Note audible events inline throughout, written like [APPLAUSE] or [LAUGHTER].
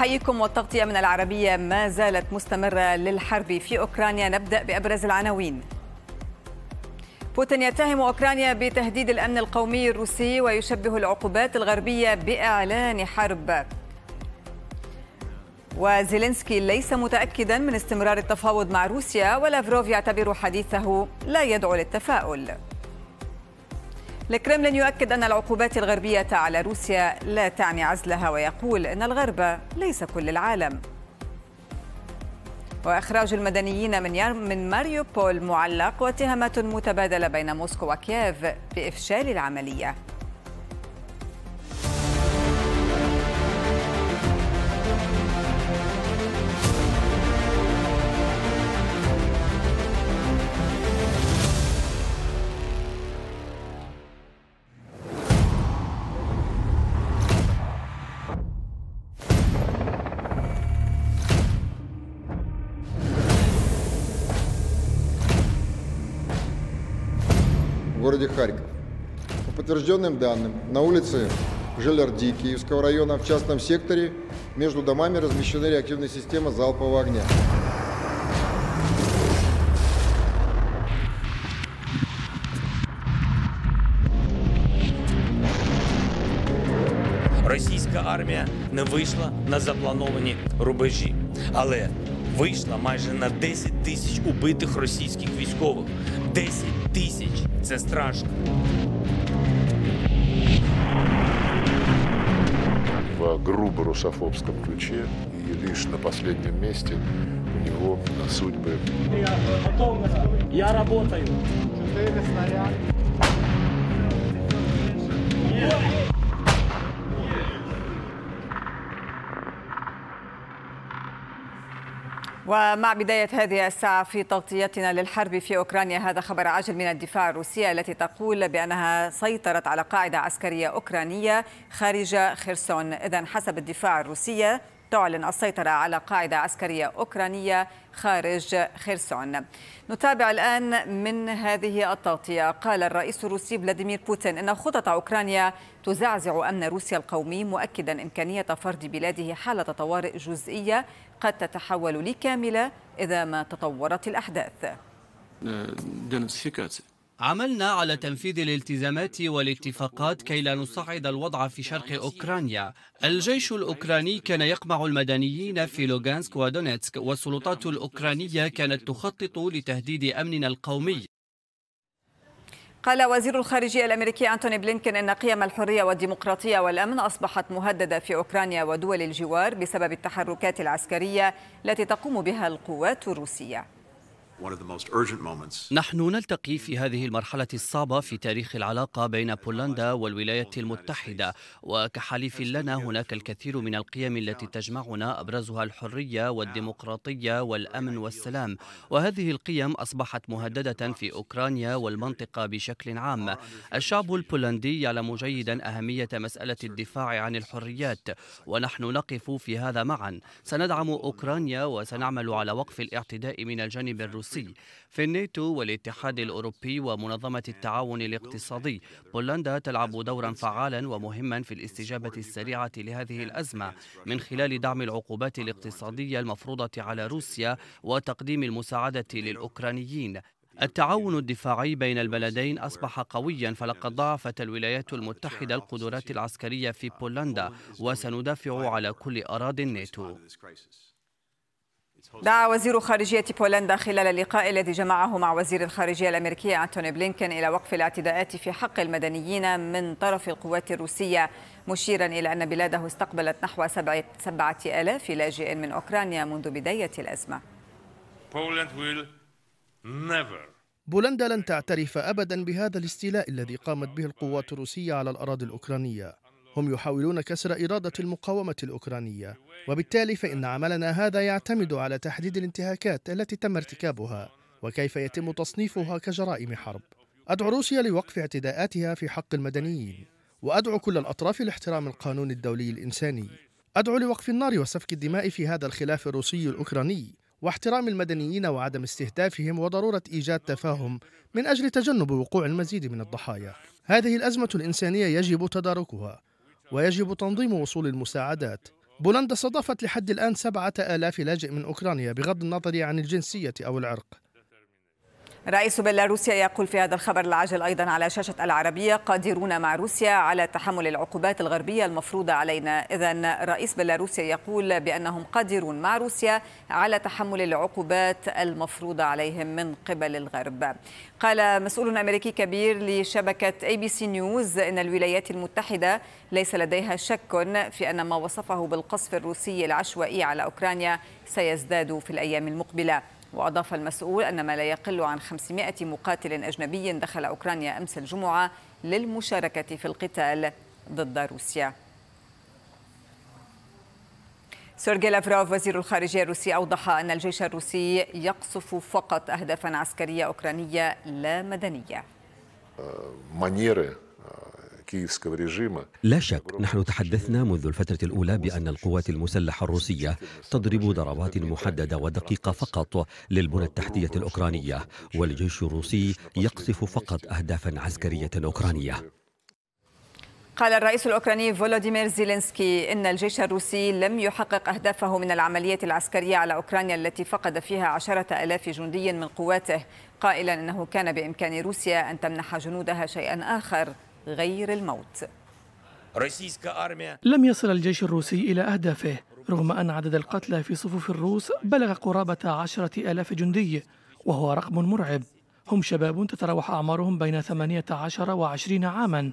أحييكم والتغطية من العربية ما زالت مستمرة للحرب في أوكرانيا نبدأ بأبرز العناوين بوتين يتهم أوكرانيا بتهديد الأمن القومي الروسي ويشبه العقوبات الغربية بإعلان حرب وزيلينسكي ليس متأكدا من استمرار التفاوض مع روسيا ولافروف يعتبر حديثه لا يدعو للتفاؤل الكرملين يؤكد أن العقوبات الغربية على روسيا لا تعني عزلها ويقول أن الغرب ليس كل العالم وإخراج المدنيين من من ماريوبول معلق واتهامات متبادلة بين موسكو وكييف بإفشال العملية городе Харьков. По подтвержденным данным, на улице Желерди Киевского района в частном секторе между домами размещена реактивная система залпового огня. Російська армія не вийшла на заплановані рубежі, але вийшла майже на 10 тисяч убитих російських військових. 10 тисяч це страшно. В грубо русофобском ключе и лишь на последнем месте у него судьбы. Я работаю. Четыре снаряда. ومع بداية هذه الساعة في تغطيتنا للحرب في أوكرانيا هذا خبر عاجل من الدفاع الروسية التي تقول بأنها سيطرت على قاعدة عسكرية أوكرانية خارج خرسون إذا حسب الدفاع الروسية تعلن السيطرة على قاعدة عسكرية أوكرانية خارج خرسون نتابع الآن من هذه التغطية قال الرئيس الروسي فلاديمير بوتين إن خطط أوكرانيا تزعزع أمن روسيا القومي مؤكدا إمكانية فرض بلاده حالة طوارئ جزئية قد تتحول لكاملة إذا ما تطورت الأحداث عملنا على تنفيذ الالتزامات والاتفاقات كي لا نصعد الوضع في شرق أوكرانيا الجيش الأوكراني كان يقمع المدنيين في لوغانسك ودونيتسك والسلطات الأوكرانية كانت تخطط لتهديد أمننا القومي قال وزير الخارجية الأمريكي أنتوني بلينكين أن قيم الحرية والديمقراطية والأمن أصبحت مهددة في أوكرانيا ودول الجوار بسبب التحركات العسكرية التي تقوم بها القوات الروسية نحن نلتقي في هذه المرحلة الصعبة في تاريخ العلاقة بين بولندا والولايات المتحدة وكحليف لنا هناك الكثير من القيم التي تجمعنا أبرزها الحرية والديمقراطية والأمن والسلام وهذه القيم أصبحت مهددة في أوكرانيا والمنطقة بشكل عام الشعب البولندي يعلم جيدا أهمية مسألة الدفاع عن الحريات ونحن نقف في هذا معا سندعم أوكرانيا وسنعمل على وقف الاعتداء من الجانب الروسي الروسي في الناتو والاتحاد الأوروبي ومنظمة التعاون الاقتصادي بولندا تلعب دورا فعالا ومهما في الاستجابة السريعة لهذه الأزمة من خلال دعم العقوبات الاقتصادية المفروضة على روسيا وتقديم المساعدة للأوكرانيين التعاون الدفاعي بين البلدين أصبح قويا فلقد ضعفت الولايات المتحدة القدرات العسكرية في بولندا وسندافع على كل أراضي الناتو دعا وزير خارجية بولندا خلال اللقاء الذي جمعه مع وزير الخارجية الأمريكية أنتوني بلينكن إلى وقف الاعتداءات في حق المدنيين من طرف القوات الروسية مشيرا إلى أن بلاده استقبلت نحو سبعة آلاف لاجئ من أوكرانيا منذ بداية الأزمة بولندا لن تعترف أبدا بهذا الاستيلاء الذي قامت به القوات الروسية على الأراضي الأوكرانية هم يحاولون كسر إرادة المقاومة الأوكرانية وبالتالي فإن عملنا هذا يعتمد على تحديد الانتهاكات التي تم ارتكابها وكيف يتم تصنيفها كجرائم حرب أدعو روسيا لوقف اعتداءاتها في حق المدنيين وأدعو كل الأطراف لاحترام القانون الدولي الإنساني أدعو لوقف النار وسفك الدماء في هذا الخلاف الروسي الأوكراني واحترام المدنيين وعدم استهدافهم وضرورة إيجاد تفاهم من أجل تجنب وقوع المزيد من الضحايا هذه الأزمة الإنسانية يجب تداركها ويجب تنظيم وصول المساعدات بولندا استضافت لحد الآن سبعة آلاف لاجئ من أوكرانيا بغض النظر عن الجنسية أو العرق رئيس بيلاروسيا يقول في هذا الخبر العاجل أيضا على شاشة العربية قادرون مع روسيا على تحمل العقوبات الغربية المفروضة علينا إذا رئيس بيلاروسيا يقول بأنهم قادرون مع روسيا على تحمل العقوبات المفروضة عليهم من قبل الغرب قال مسؤول أمريكي كبير لشبكة أي بي سي نيوز إن الولايات المتحدة ليس لديها شك في أن ما وصفه بالقصف الروسي العشوائي على أوكرانيا سيزداد في الأيام المقبلة وأضاف المسؤول أن ما لا يقل عن 500 مقاتل أجنبي دخل أوكرانيا أمس الجمعة للمشاركة في القتال ضد روسيا سيرجي لافروف وزير الخارجية الروسي أوضح أن الجيش الروسي يقصف فقط أهدافا عسكرية أوكرانية لا مدنية آه، لا شك نحن تحدثنا منذ الفترة الأولى بأن القوات المسلحة الروسية تضرب ضربات محددة ودقيقة فقط للبنى التحتية الأوكرانية والجيش الروسي يقصف فقط أهدافا عسكرية أوكرانية قال الرئيس الأوكراني فولوديمير زيلينسكي إن الجيش الروسي لم يحقق أهدافه من العملية العسكرية على أوكرانيا التي فقد فيها عشرة ألاف جندي من قواته قائلا أنه كان بإمكان روسيا أن تمنح جنودها شيئا آخر غير الموت لم يصل الجيش الروسي إلى أهدافه رغم أن عدد القتلى في صفوف الروس بلغ قرابة عشرة ألاف جندي وهو رقم مرعب هم شباب تتراوح أعمارهم بين 18 وعشرين عاما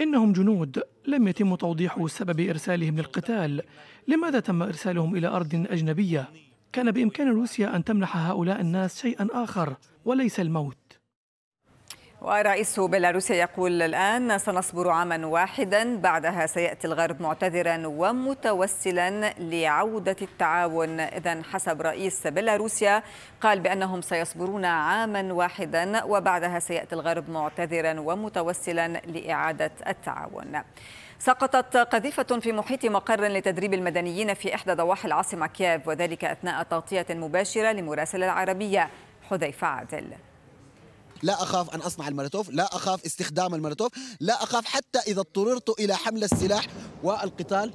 إنهم جنود لم يتم توضيح سبب إرسالهم للقتال لماذا تم إرسالهم إلى أرض أجنبية؟ كان بإمكان روسيا أن تمنح هؤلاء الناس شيئا آخر وليس الموت ورئيس بيلاروسيا يقول الآن سنصبر عاما واحدا بعدها سيأتي الغرب معتذرا ومتوسلا لعودة التعاون إذا حسب رئيس بيلاروسيا قال بأنهم سيصبرون عاما واحدا وبعدها سيأتي الغرب معتذرا ومتوسلا لإعادة التعاون سقطت قذيفة في محيط مقر لتدريب المدنيين في إحدى ضواحي العاصمة كييف وذلك أثناء تغطية مباشرة لمراسل العربية حذيفة عادل لا أخاف أن أصنع المولوتوف لا أخاف استخدام المولوتوف لا أخاف حتى إذا اضطررت إلى حمل السلاح والقتال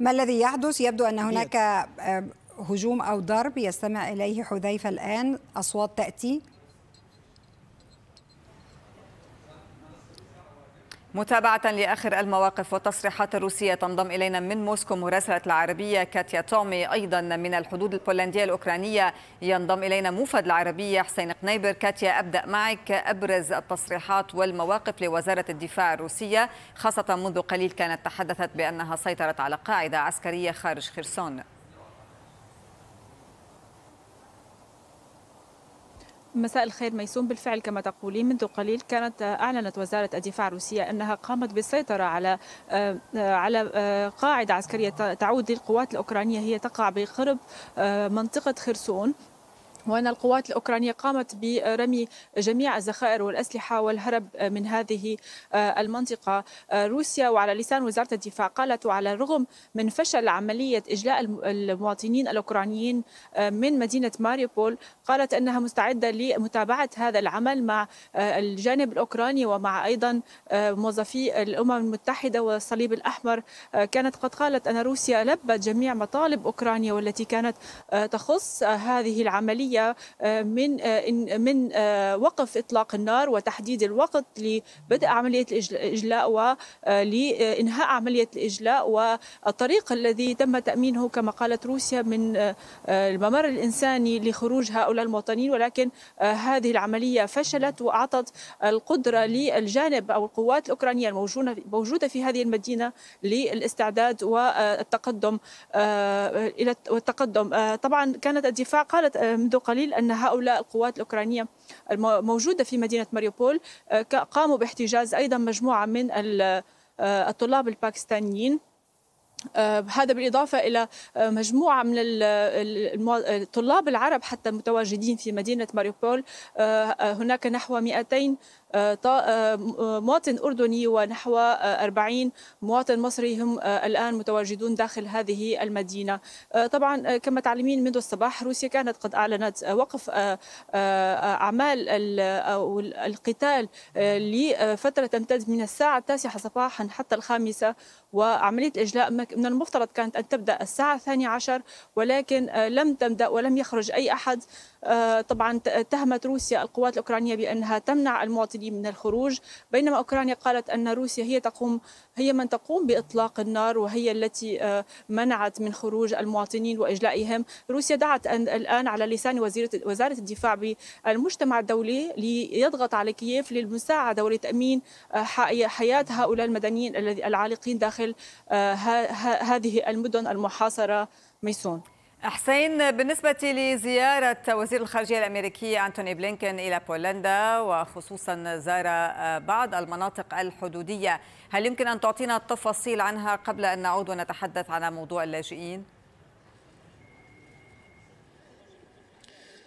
ما الذي يحدث يبدو أن هناك آه، هجوم أو ضرب يستمع إليه حذيفة الآن أصوات تأتي متابعة لآخر المواقف والتصريحات الروسية تنضم إلينا من موسكو مراسلة العربية كاتيا تومي أيضا من الحدود البولندية الأوكرانية ينضم إلينا موفد العربية حسين قنيبر كاتيا أبدأ معك أبرز التصريحات والمواقف لوزارة الدفاع الروسية خاصة منذ قليل كانت تحدثت بأنها سيطرت على قاعدة عسكرية خارج خرسون مساء الخير ميسون بالفعل كما تقولين منذ قليل كانت آه، اعلنت وزاره الدفاع الروسيه انها قامت بالسيطره على آه، آه، على قاعده عسكريه تعود للقوات الاوكرانيه هي تقع بقرب منطقه خرسون وأن القوات الأوكرانية قامت برمي جميع الذخائر والأسلحة والهرب من هذه آه، المنطقة آه، روسيا وعلى لسان وزارة الدفاع قالت وعلى الرغم من فشل عملية إجلاء المواطنين الأوكرانيين آه، من مدينة ماريوبول قالت أنها مستعدة لمتابعة هذا العمل مع الجانب الأوكراني ومع أيضا موظفي الأمم المتحدة والصليب الأحمر كانت قد قالت أن روسيا لبت جميع مطالب أوكرانيا والتي كانت تخص هذه العملية الحاليه آه، من آه، من آه، وقف إطلاق النار وتحديد الوقت لبدء عملية الإجلاء ولإنهاء عملية الإجلاء والطريق الذي تم تأمينه كما قالت روسيا من الممر الإنساني لخروج هؤلاء المواطنين ولكن هذه العملية فشلت وأعطت القدرة للجانب أو القوات الأوكرانية الموجودة في هذه المدينة للاستعداد والتقدم إلى والتقدم طبعا كانت الدفاع قالت منذ قليل أن هؤلاء القوات الأوكرانية الموجودة في مدينة ماريوبول آه، قاموا باحتجاز أيضا مجموعة من آه، الطلاب الباكستانيين آه، هذا بالإضافة إلى مجموعة من الطلاب العرب حتى المتواجدين في مدينة ماريوبول هناك نحو 200 آه، آه، آه، مواطن أردني ونحو 40 مواطن مصري هم الآن متواجدون داخل هذه المدينة طبعا كما تعلمين منذ الصباح روسيا كانت قد أعلنت وقف أعمال أو القتال لفترة تمتد من الساعة التاسعة صباحا حتى الخامسة وعملية الإجلاء من المفترض كانت أن تبدأ الساعة الثانية عشر ولكن لم تبدأ ولم يخرج أي أحد آه، طبعا اتهمت روسيا القوات الأوكرانية بأنها تمنع المواطنين من الخروج بينما أوكرانيا قالت أن روسيا هي تقوم هي من تقوم بإطلاق النار وهي التي آه، منعت من خروج المواطنين وإجلائهم روسيا دعت الآن على لسان وزيرة وزارة الدفاع بالمجتمع الدولي ليضغط على كييف للمساعدة ولتأمين آه، حياة هؤلاء المدنيين العالقين داخل هذه المدن المحاصرة ميسون حسين بالنسبة لزيارة وزير الخارجية الأمريكي أنتوني بلينكن إلى بولندا وخصوصا زار آه، بعض المناطق الحدودية هل يمكن أن تعطينا التفاصيل عنها قبل أن نعود ونتحدث عن موضوع اللاجئين؟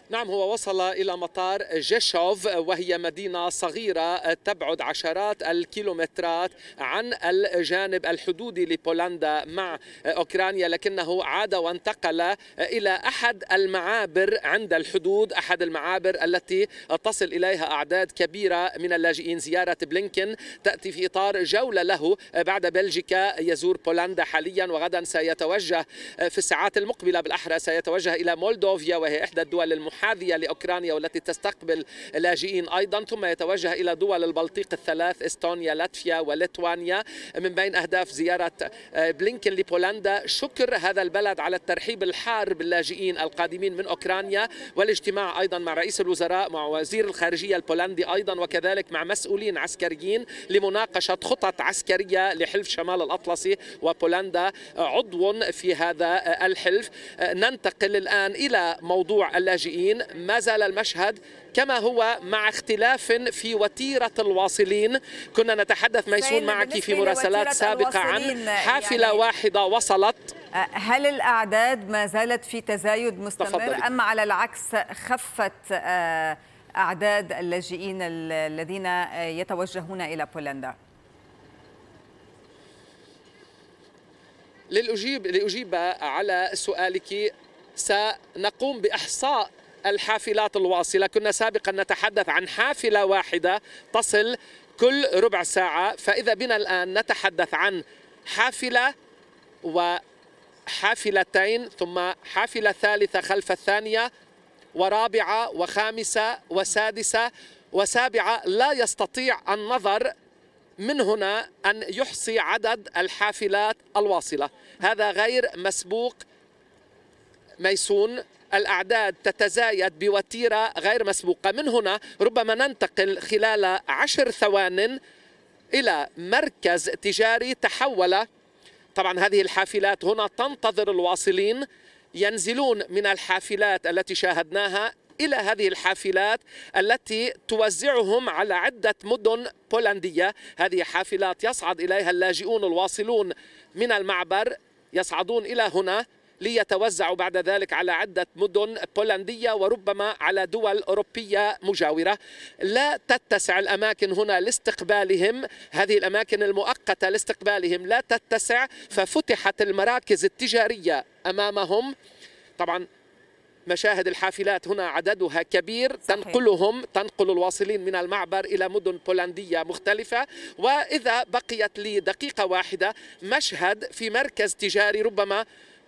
نعم هو وصل إلى مطار جيشوف وهي مدينة صغيرة تبعد عشرات الكيلومترات عن الجانب الحدودي لبولندا مع أوكرانيا لكنه عاد وانتقل إلى أحد المعابر عند الحدود أحد المعابر التي تصل إليها أعداد كبيرة من اللاجئين زيارة بلينكن تأتي في إطار جولة له بعد بلجيكا يزور بولندا حاليا وغدا سيتوجه في الساعات المقبلة بالأحرى سيتوجه إلى مولدوفيا وهي إحدى الدول المحيطة حاذية لأوكرانيا والتي تستقبل لاجئين أيضا ثم يتوجه إلى دول البلطيق الثلاث إستونيا لاتفيا وليتوانيا من بين أهداف زيارة آه، بلينكن لبولندا شكر هذا البلد على الترحيب الحار باللاجئين القادمين من أوكرانيا والاجتماع أيضا مع رئيس الوزراء مع وزير الخارجية البولندي أيضا وكذلك مع مسؤولين عسكريين لمناقشة خطط عسكرية لحلف شمال الأطلسي وبولندا عضو في هذا آه، الحلف آه، ننتقل الآن إلى موضوع اللاجئين اللاعبين ما زال المشهد كما هو مع اختلاف في وتيرة الواصلين كنا نتحدث ميسون معك في مراسلات سابقة عن يعني حافلة يعني واحدة وصلت أه، هل الأعداد ما زالت في تزايد مستمر تفضلي. أم على العكس خفت أه، أعداد اللاجئين الذين أه، يتوجهون إلى بولندا؟ للأجيب لأجيب على سؤالك سنقوم بإحصاء الحافلات الواصلة كنا سابقا نتحدث عن حافلة واحدة تصل كل ربع ساعة فإذا بنا الآن نتحدث عن حافلة وحافلتين ثم حافلة ثالثة خلف الثانية ورابعة وخامسة وسادسة وسابعة لا يستطيع النظر من هنا أن يحصي عدد الحافلات الواصلة هذا غير مسبوق ميسون الأعداد تتزايد بوتيرة غير مسبوقة من هنا ربما ننتقل خلال عشر ثوان إلى مركز تجاري تحول طبعا هذه الحافلات هنا تنتظر الواصلين ينزلون من الحافلات التي شاهدناها الى هذه الحافلات التي توزعهم على عده مدن بولنديه، هذه حافلات يصعد اليها اللاجئون الواصلون من المعبر يصعدون الى هنا ليتوزعوا بعد ذلك على عدة مدن بولندية وربما على دول أوروبية مجاورة لا تتسع الأماكن هنا لاستقبالهم هذه الأماكن المؤقتة لاستقبالهم لا تتسع ففتحت المراكز التجارية أمامهم طبعا مشاهد الحافلات هنا عددها كبير صحيح. تنقلهم تنقل الواصلين من المعبر إلى مدن بولندية مختلفة وإذا بقيت لي دقيقة واحدة مشهد في مركز تجاري ربما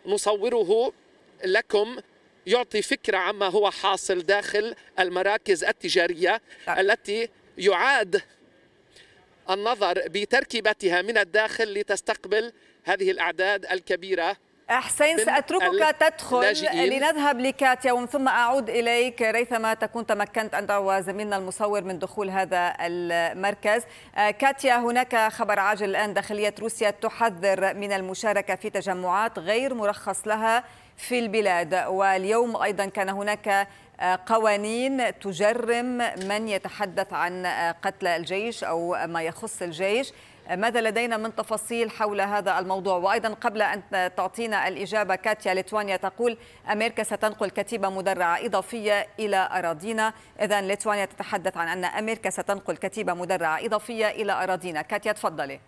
نصوره لكم يعطي فكرة عما هو حاصل داخل المراكز التجارية التي يعاد النظر بتركيبتها من الداخل لتستقبل هذه الأعداد الكبيرة حسين سأتركك تدخل لنذهب لكاتيا ومن ثم أعود إليك ريثما تكون تمكنت أنت وزميلنا المصور من دخول هذا المركز آه، كاتيا هناك خبر عاجل الآن داخلية روسيا تحذر من المشاركة في تجمعات غير مرخص لها في البلاد واليوم أيضا كان هناك آه، قوانين تجرم من يتحدث عن آه، قتل الجيش أو ما يخص الجيش ماذا لدينا من تفاصيل حول هذا الموضوع وأيضا قبل أن تعطينا الإجابة كاتيا ليتوانيا تقول أمريكا ستنقل كتيبة مدرعة إضافية إلى أراضينا إذا ليتوانيا تتحدث عن أن أمريكا ستنقل كتيبة مدرعة إضافية إلى أراضينا كاتيا تفضلي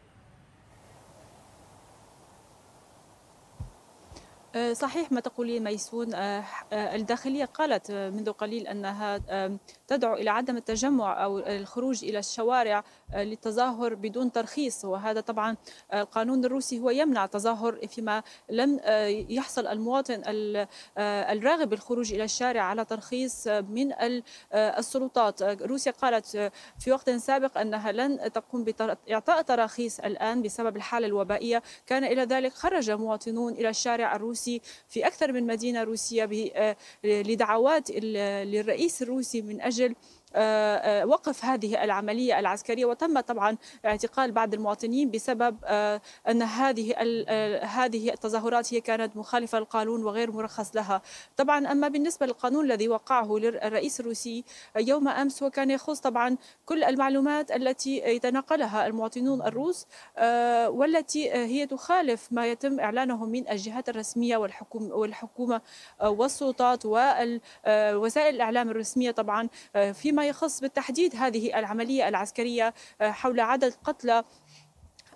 أه، صحيح ما تقولين ميسون أه، أه، الداخلية قالت منذ قليل أنها تدعو إلى عدم التجمع أو الخروج إلى الشوارع للتظاهر بدون ترخيص وهذا طبعا آه، القانون الروسي هو يمنع التظاهر فيما لم آه، يحصل المواطن آه، الراغب الخروج إلى الشارع على ترخيص من السلطات روسيا قالت في وقت سابق أنها لن تقوم بإعطاء تراخيص الآن بسبب الحالة الوبائية كان إلى ذلك خرج مواطنون إلى الشارع الروسي في أكثر من مدينة روسية لدعوات للرئيس الروسي من أجل آه، آه، وقف هذه العملية العسكرية وتم طبعا اعتقال بعض المواطنين بسبب آه، أن هذه هذه التظاهرات هي كانت مخالفة للقانون وغير مرخص لها طبعا أما بالنسبة للقانون الذي وقعه للرئيس الروسي يوم أمس وكان يخص طبعا كل المعلومات التي يتنقلها المواطنون الروس والتي هي تخالف ما يتم إعلانه من الجهات الرسمية والحكومة والسلطات ووسائل الإعلام الرسمية طبعا فيما فيما يخص بالتحديد هذه العملية العسكرية آه، حول عدد قتلى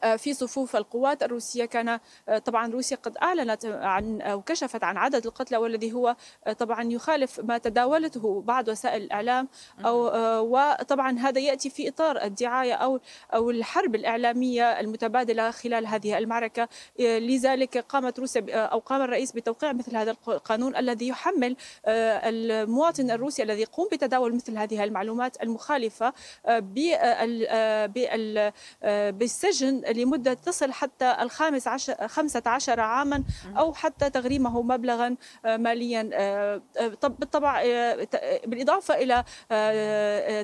آه، في صفوف القوات الروسية كان آه، طبعا روسيا قد أعلنت عن أو كشفت عن عدد القتلى والذي هو آه، طبعا يخالف ما تداولته بعض وسائل الإعلام أو وطبعا هذا يأتي في إطار الدعاية أو أو الحرب الإعلامية المتبادلة خلال هذه المعركة لذلك قامت روسيا أو قام الرئيس بتوقيع مثل هذا القانون الذي يحمل المواطن الروسي الذي يقوم بتداول مثل هذه المعلومات المخالفة بالسجن لمدة تصل حتى الخامس عشر خمسة عشر عاما أو حتى تغريمه مبلغا آه، ماليا آه، آه، بالطبع بالإضافة إلى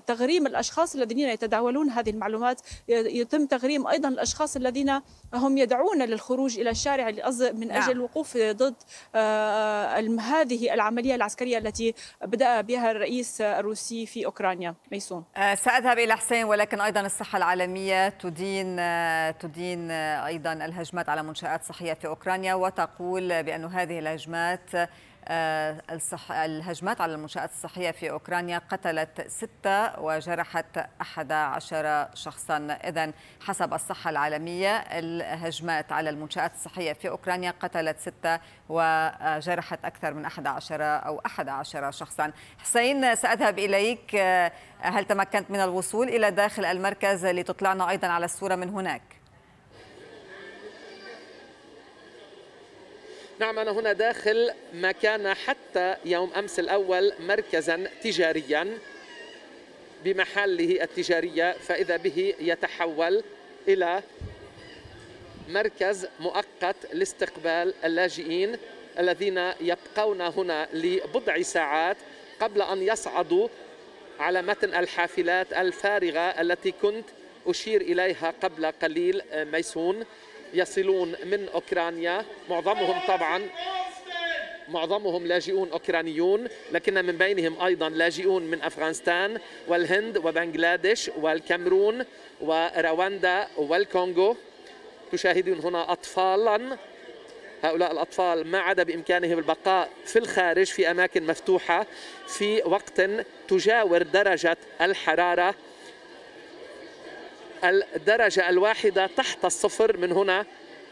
تغريم الأشخاص الذين يتداولون هذه المعلومات يتم تغريم أيضا الأشخاص الذين هم يدعون للخروج إلى الشارع من نعم. أجل الوقوف ضد هذه العملية العسكرية التي بدأ بها الرئيس الروسي في أوكرانيا ميسون سأذهب إلى حسين ولكن أيضا الصحة العالمية تدين تدين أيضا الهجمات على منشآت صحية في أوكرانيا وتقول بأن هذه الهجمات آه، الصح... الهجمات على المنشآت الصحية في أوكرانيا قتلت ستة وجرحت 11 شخصا إذا حسب الصحة العالمية الهجمات على المنشآت الصحية في أوكرانيا قتلت ستة وجرحت أكثر من 11 أو 11 شخصا حسين سأذهب إليك آه، هل تمكنت من الوصول إلى داخل المركز لتطلعنا أيضا على الصورة من هناك؟ نعم أنا هنا داخل ما كان حتى يوم أمس الأول مركزا تجاريا بمحله التجارية فإذا به يتحول إلى مركز مؤقت لاستقبال اللاجئين الذين يبقون هنا لبضع ساعات قبل أن يصعدوا على متن الحافلات الفارغة التي كنت أشير إليها قبل قليل ميسون يصلون من أوكرانيا معظمهم طبعا معظمهم لاجئون أوكرانيون لكن من بينهم أيضا لاجئون من أفغانستان والهند وبنغلاديش والكامرون ورواندا والكونغو تشاهدون هنا أطفالا هؤلاء الأطفال ما عدا بإمكانهم البقاء في الخارج في أماكن مفتوحة في وقت تجاور درجة الحرارة الدرجة الواحدة تحت الصفر من هنا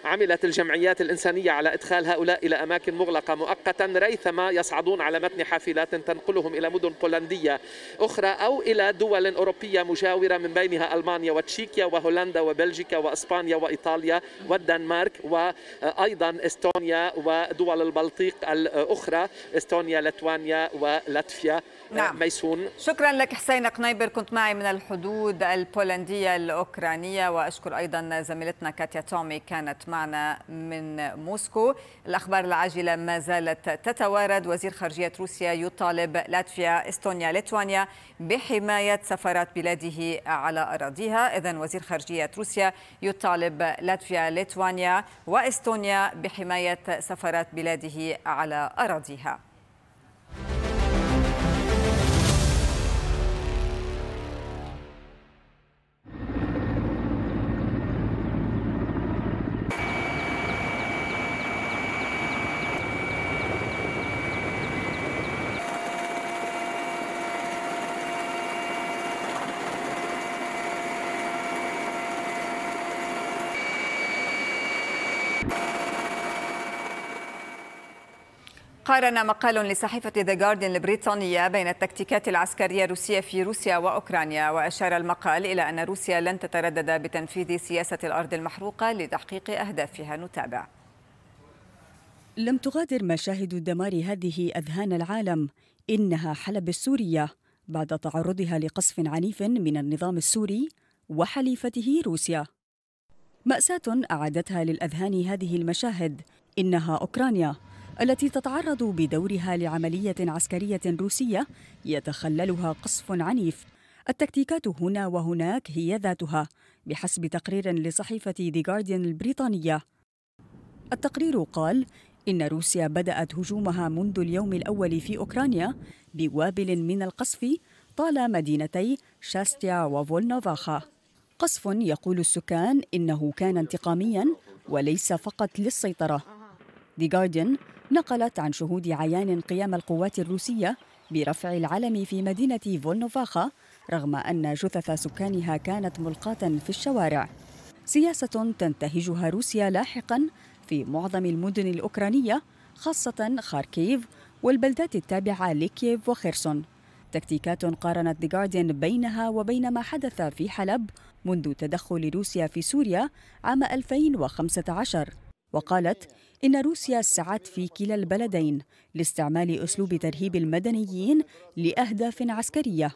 عملت الجمعيات الإنسانية على إدخال هؤلاء إلى أماكن مغلقة مؤقتا ريثما يصعدون على متن حافلات تنقلهم إلى مدن بولندية أخرى أو إلى دول أوروبية مجاورة من بينها ألمانيا وتشيكيا وهولندا وبلجيكا وإسبانيا وإيطاليا والدنمارك وأيضا استونيا ودول البلطيق الأخرى استونيا لتوانيا ولاتفيا نعم. ميسون شكرا لك حسين قنيبر كنت معي من الحدود البولندية الأوكرانية وأشكر أيضا زميلتنا كاتيا تومي كانت معنا من موسكو الأخبار العاجلة ما زالت تتوارد وزير خارجية روسيا يطالب لاتفيا إستونيا ليتوانيا بحماية سفارات بلاده على أراضيها إذا وزير خارجية روسيا يطالب لاتفيا ليتوانيا وإستونيا بحماية سفارات بلاده على أراضيها قارن مقال لصحيفة ذا جاردين البريطانية بين التكتيكات العسكرية الروسية في روسيا وأوكرانيا وأشار المقال إلى أن روسيا لن تتردد بتنفيذ سياسة الأرض المحروقة لتحقيق أهدافها نتابع لم تغادر مشاهد دمار هذه أذهان العالم إنها حلب السورية بعد تعرضها لقصف عنيف من النظام السوري وحليفته روسيا مأساة أعادتها للأذهان هذه المشاهد إنها أوكرانيا التي تتعرض بدورها لعملية عسكرية روسية يتخللها قصف عنيف التكتيكات هنا وهناك هي ذاتها بحسب تقرير لصحيفة The Guardian البريطانية التقرير قال إن روسيا بدأت هجومها منذ اليوم الأول في أوكرانيا بوابل من القصف طال مدينتي شاستيا وفولنوفاخا قصف يقول السكان إنه كان انتقاميا وليس فقط للسيطرة The Guardian نقلت عن شهود عيان قيام القوات الروسية برفع العلم في مدينة فولنوفاخا رغم أن جثث سكانها كانت ملقاة في الشوارع سياسة تنتهجها روسيا لاحقا في معظم المدن الأوكرانية خاصة خاركيف والبلدات التابعة لكييف وخيرسون تكتيكات قارنت دي بينها وبين ما حدث في حلب منذ تدخل روسيا في سوريا عام 2015 وقالت إن روسيا سعت في كلا البلدين لاستعمال أسلوب ترهيب المدنيين لأهداف عسكرية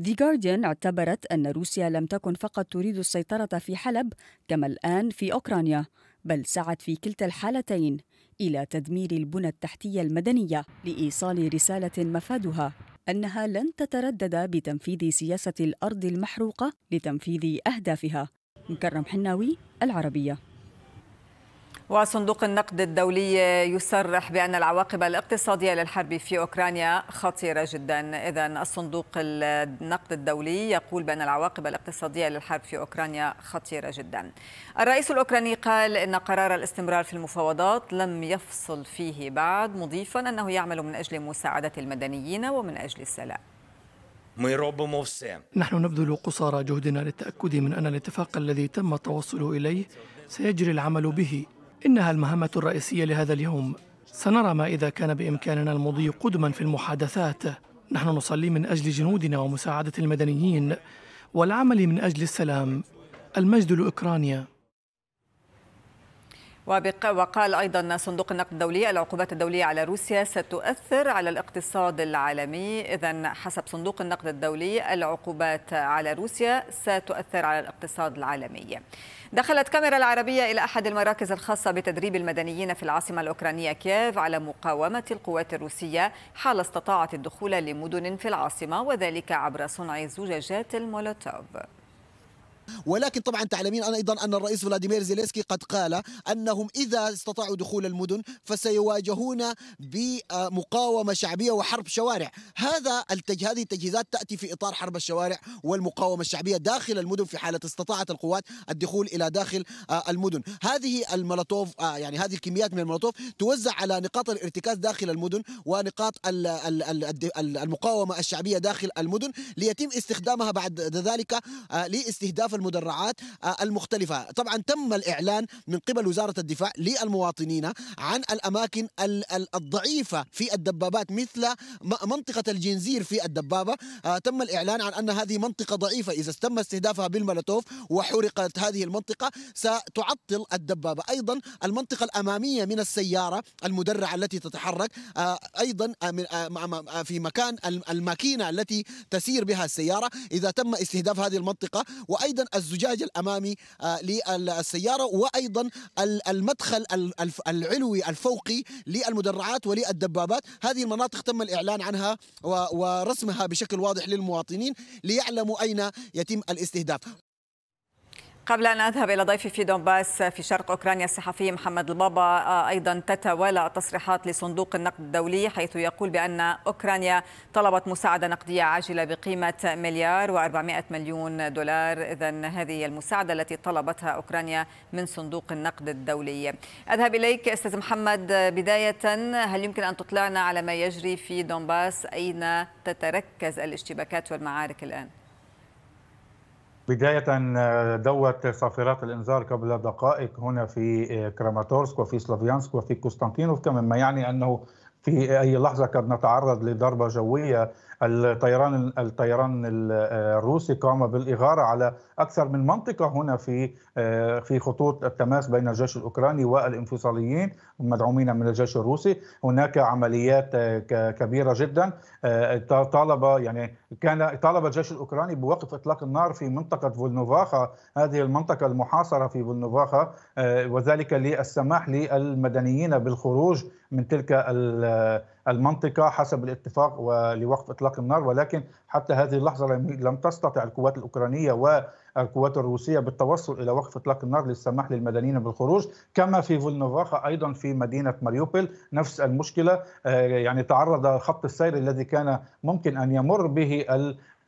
The Guardian اعتبرت أن روسيا لم تكن فقط تريد السيطرة في حلب كما الآن في أوكرانيا بل سعت في كلتا الحالتين إلى تدمير البنى التحتية المدنية لإيصال رسالة مفادها أنها لن تتردد بتنفيذ سياسة الأرض المحروقة لتنفيذ أهدافها مكرم حناوي العربية وصندوق النقد الدولي يصرح بأن العواقب الاقتصادية للحرب في أوكرانيا خطيرة جدا إذا الصندوق النقد الدولي يقول بأن العواقب الاقتصادية للحرب في أوكرانيا خطيرة جدا الرئيس الأوكراني قال إن قرار الاستمرار في المفاوضات لم يفصل فيه بعد مضيفا أنه يعمل من أجل مساعدة المدنيين ومن أجل السلام نحن نبذل قصارى جهدنا للتأكد من أن الاتفاق الذي تم التوصل إليه سيجري العمل به إنها المهمة الرئيسية لهذا اليوم سنرى ما إذا كان بإمكاننا المضي قدما في المحادثات نحن نصلي من أجل جنودنا ومساعدة المدنيين والعمل من أجل السلام المجد لأوكرانيا وقال أيضا صندوق النقد الدولي العقوبات الدولية على روسيا ستؤثر على الاقتصاد العالمي إذا حسب صندوق النقد الدولي العقوبات على روسيا ستؤثر على الاقتصاد العالمي دخلت كاميرا العربية إلى أحد المراكز الخاصة بتدريب المدنيين في العاصمة الأوكرانية كييف على مقاومة القوات الروسية حال استطاعت الدخول لمدن في العاصمة وذلك عبر صنع زجاجات المولوتوف ولكن طبعا تعلمين أنا أيضا أن الرئيس فلاديمير زيلينسكي قد قال أنهم إذا استطاعوا دخول المدن فسيواجهون بمقاومة شعبية وحرب شوارع هذا التج... هذه التجهيزات تأتي في إطار حرب الشوارع والمقاومة الشعبية داخل المدن في حالة استطاعت القوات الدخول إلى داخل آه، المدن هذه الملطوف آه، يعني هذه الكميات من الملطوف توزع على نقاط الارتكاز داخل المدن ونقاط المقاومة الشعبية داخل المدن ليتم استخدامها بعد ذلك آه، لاستهداف المدرعات آه، المختلفة طبعا تم الإعلان من قبل وزارة الدفاع للمواطنين عن الأماكن الضعيفة في الدبابات مثل منطقة الجنزير في الدبابة آه، تم الإعلان عن أن هذه منطقة ضعيفة إذا تم استهدافها بالملتوف وحرقت هذه المنطقة ستعطل الدبابة أيضا المنطقة الأمامية من السيارة المدرعة التي تتحرك آه، أيضا في مكان الماكينة التي تسير بها السيارة إذا تم استهداف هذه المنطقة وأيضا الزجاج الامامي آه، للسياره وايضا المدخل العلوي الفوقي للمدرعات وللدبابات هذه المناطق تم الاعلان عنها ورسمها بشكل واضح للمواطنين ليعلموا اين يتم الاستهداف قبل أن أذهب إلى ضيفي في دونباس في شرق أوكرانيا الصحفي محمد البابا أيضا تتوالى التصريحات لصندوق النقد الدولي حيث يقول بأن أوكرانيا طلبت مساعدة نقدية عاجلة بقيمة مليار و400 مليون دولار إذا هذه المساعدة التي طلبتها أوكرانيا من صندوق النقد الدولي أذهب إليك أستاذ محمد بداية هل يمكن أن تطلعنا على ما يجري في دونباس أين تتركز الاشتباكات والمعارك الآن؟ بداية آه، دوت صافرات الإنذار قبل دقائق هنا في آه، كراماتورسك وفي سلافيانسك وفي كوستانتينوفكا مما يعني أنه في أي لحظة قد نتعرض لضربة جوية الطيران الطيران آه، الروسي قام بالاغاره على اكثر من منطقه هنا في آه، في خطوط التماس بين الجيش الاوكراني والانفصاليين المدعومين من الجيش الروسي، هناك عمليات آه، كبيره جدا طالب يعني كان طالب الجيش الاوكراني بوقف اطلاق النار في منطقه فولنوفاخا، هذه المنطقه المحاصره في فولنوفاخا وذلك للسماح للمدنيين بالخروج من تلك المنطقة حسب الاتفاق ولوقف إطلاق النار ولكن حتى هذه اللحظة لم تستطع القوات الأوكرانية والقوات الروسية بالتوصل إلى وقف إطلاق النار للسماح للمدنيين بالخروج كما في فولنوفاخا أيضا في مدينة ماريوبل نفس المشكلة آه، يعني تعرض خط السير الذي كان ممكن أن يمر به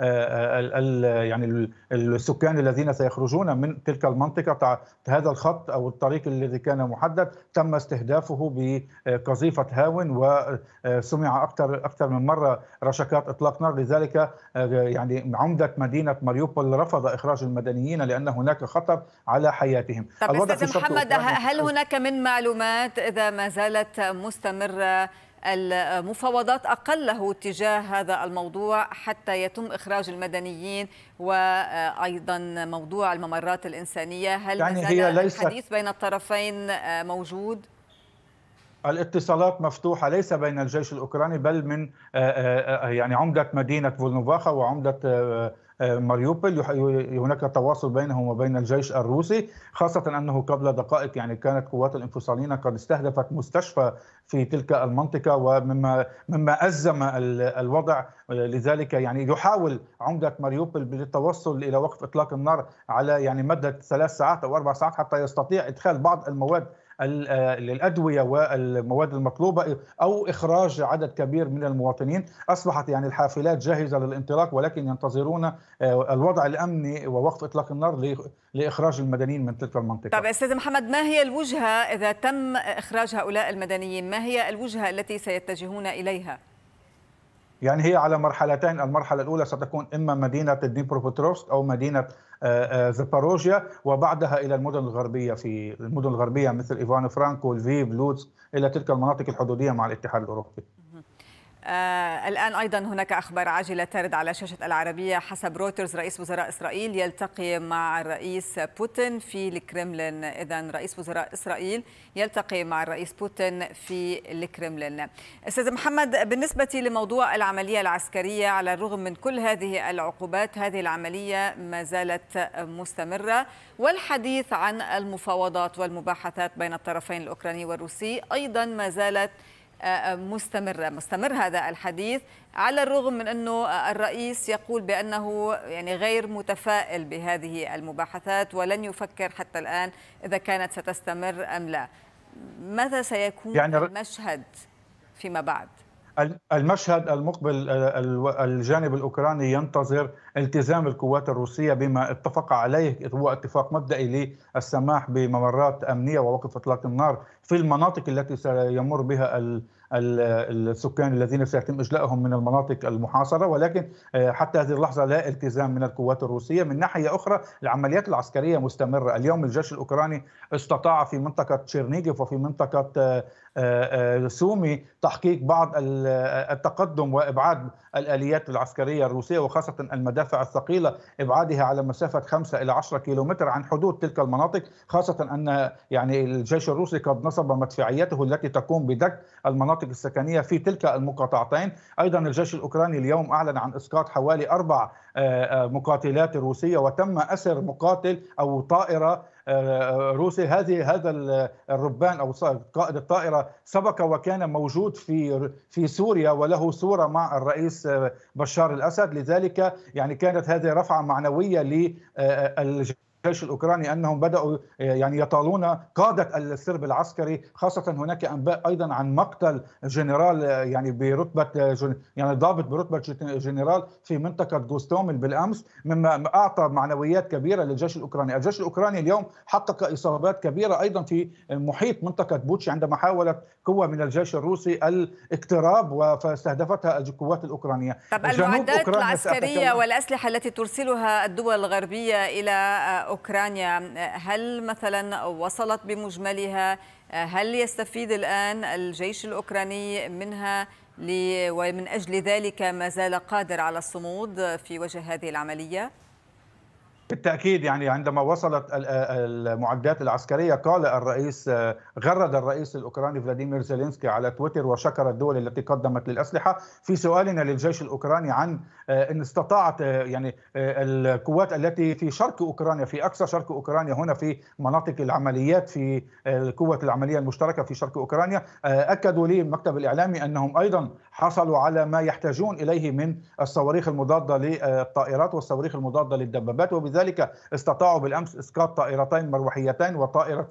آه، آه، يعني السكان الذين سيخرجون من تلك المنطقة هذا الخط أو الطريق الذي كان محدد تم استهدافه بقذيفة هاون وسمع آه، أكثر أكثر من مرة رشكات إطلاق نار لذلك يعني عمدة مدينة ماريوبول رفض إخراج المدنيين لأن هناك خطر على حياتهم طب استاذ محمد هل هناك من معلومات إذا ما زالت مستمرة المفاوضات أقله تجاه هذا الموضوع حتى يتم إخراج المدنيين وأيضا موضوع الممرات الإنسانية هل يعني هي ليس الحديث بين الطرفين آه، موجود؟ الاتصالات مفتوحه ليس بين الجيش الاوكراني بل من آه، آه، يعني عمده مدينه فولنوفاخا وعمده ماريوبل هناك تواصل بينه وبين الجيش الروسي خاصة أنه قبل دقائق يعني كانت قوات الانفصاليين قد استهدفت مستشفى في تلك المنطقة ومما مما أزم الوضع لذلك يعني يحاول عمدة ماريوبل بالتوصل إلى وقف إطلاق النار على يعني مدة ثلاث ساعات أو أربع ساعات حتى يستطيع إدخال بعض المواد آه، للادويه والمواد المطلوبه او اخراج عدد كبير من المواطنين، اصبحت يعني الحافلات جاهزه للانطلاق ولكن ينتظرون آه، الوضع الامني ووقف اطلاق النار لاخراج المدنيين من تلك المنطقه. طب استاذ محمد ما هي الوجهه اذا تم اخراج هؤلاء المدنيين؟ ما هي الوجهه التي سيتجهون اليها؟ يعني هي على مرحلتين المرحلة الأولى ستكون إما مدينة دنيبروبتروفسك أو مدينة آه، آه، زباروجيا وبعدها إلى المدن الغربية في المدن الغربية مثل إيفان فرانكو الفيف لودز إلى تلك المناطق الحدودية مع الاتحاد الأوروبي آه الآن أيضا هناك أخبار عاجلة ترد على شاشة العربية حسب رويترز رئيس وزراء إسرائيل يلتقي مع الرئيس بوتين في الكرملين إذا رئيس وزراء إسرائيل يلتقي مع الرئيس بوتين في الكرملين أستاذ محمد بالنسبة لموضوع العملية العسكرية على الرغم من كل هذه العقوبات هذه العملية ما زالت مستمرة والحديث عن المفاوضات والمباحثات بين الطرفين الأوكراني والروسي أيضا ما زالت مستمره، مستمر هذا الحديث على الرغم من انه الرئيس يقول بانه يعني غير متفائل بهذه المباحثات ولن يفكر حتى الان اذا كانت ستستمر ام لا. ماذا سيكون يعني المشهد فيما بعد؟ المشهد المقبل الجانب الاوكراني ينتظر التزام القوات الروسية بما اتفق عليه هو اتفاق مبدئي للسماح بممرات أمنية ووقف إطلاق النار في المناطق التي سيمر بها السكان الذين سيتم إجلائهم من المناطق المحاصرة ولكن آه، حتى هذه اللحظة لا التزام من القوات الروسية من ناحية أخرى العمليات العسكرية مستمرة اليوم الجيش الأوكراني استطاع في منطقة تشيرنيغيف وفي منطقة آه، آه، سومي تحقيق بعض التقدم وإبعاد الآليات العسكرية الروسية وخاصة المدافع الدافعة الثقيلة إبعادها على مسافة 5 إلى 10 كيلومتر عن حدود تلك المناطق خاصة أن يعني الجيش الروسي قد نصب مدفعيته التي تقوم بدك المناطق السكنية في تلك المقاطعتين أيضا الجيش الأوكراني اليوم أعلن عن إسقاط حوالي أربع آه، آه، مقاتلات روسية وتم أسر مقاتل أو طائرة آه، آه، روسي هذه هذا الربان او قائد الطائره سبق وكان موجود في في سوريا وله صوره مع الرئيس آه، بشار الاسد لذلك يعني كانت هذه رفعه معنويه للجميع الجيش الاوكراني انهم بداوا يعني يطالون قاده السرب العسكري خاصه هناك انباء ايضا عن مقتل جنرال يعني برتبه جن يعني ضابط برتبه جنرال في منطقه جوستومل بالامس مما اعطى معنويات كبيره للجيش الاوكراني، الجيش الاوكراني اليوم حقق اصابات كبيره ايضا في محيط منطقه بوتشي عندما حاولت قوه من الجيش الروسي الاقتراب فاستهدفتها القوات الاوكرانيه. طب المعدات العسكريه والاسلحه التي ترسلها الدول الغربيه الى آه، أوكرانيا هل مثلا وصلت بمجملها هل يستفيد الآن الجيش الأوكراني منها ومن أجل ذلك ما زال قادر على الصمود في وجه هذه العملية؟ بالتاكيد يعني عندما وصلت آه، المعدات العسكريه قال الرئيس آه، غرد الرئيس الاوكراني فلاديمير زيلينسكي على تويتر وشكر الدول التي قدمت للاسلحه في سؤالنا للجيش الاوكراني عن آه، ان استطاعت يعني القوات التي في شرق اوكرانيا في اقصى شرق اوكرانيا هنا في مناطق العمليات في القوه العمليه المشتركه في شرق اوكرانيا اكدوا لي المكتب الاعلامي انهم ايضا حصلوا على ما يحتاجون اليه من الصواريخ المضاده للطائرات والصواريخ المضاده للدبابات وبذلك ذلك استطاعوا بالامس اسقاط طائرتين مروحيتين وطائره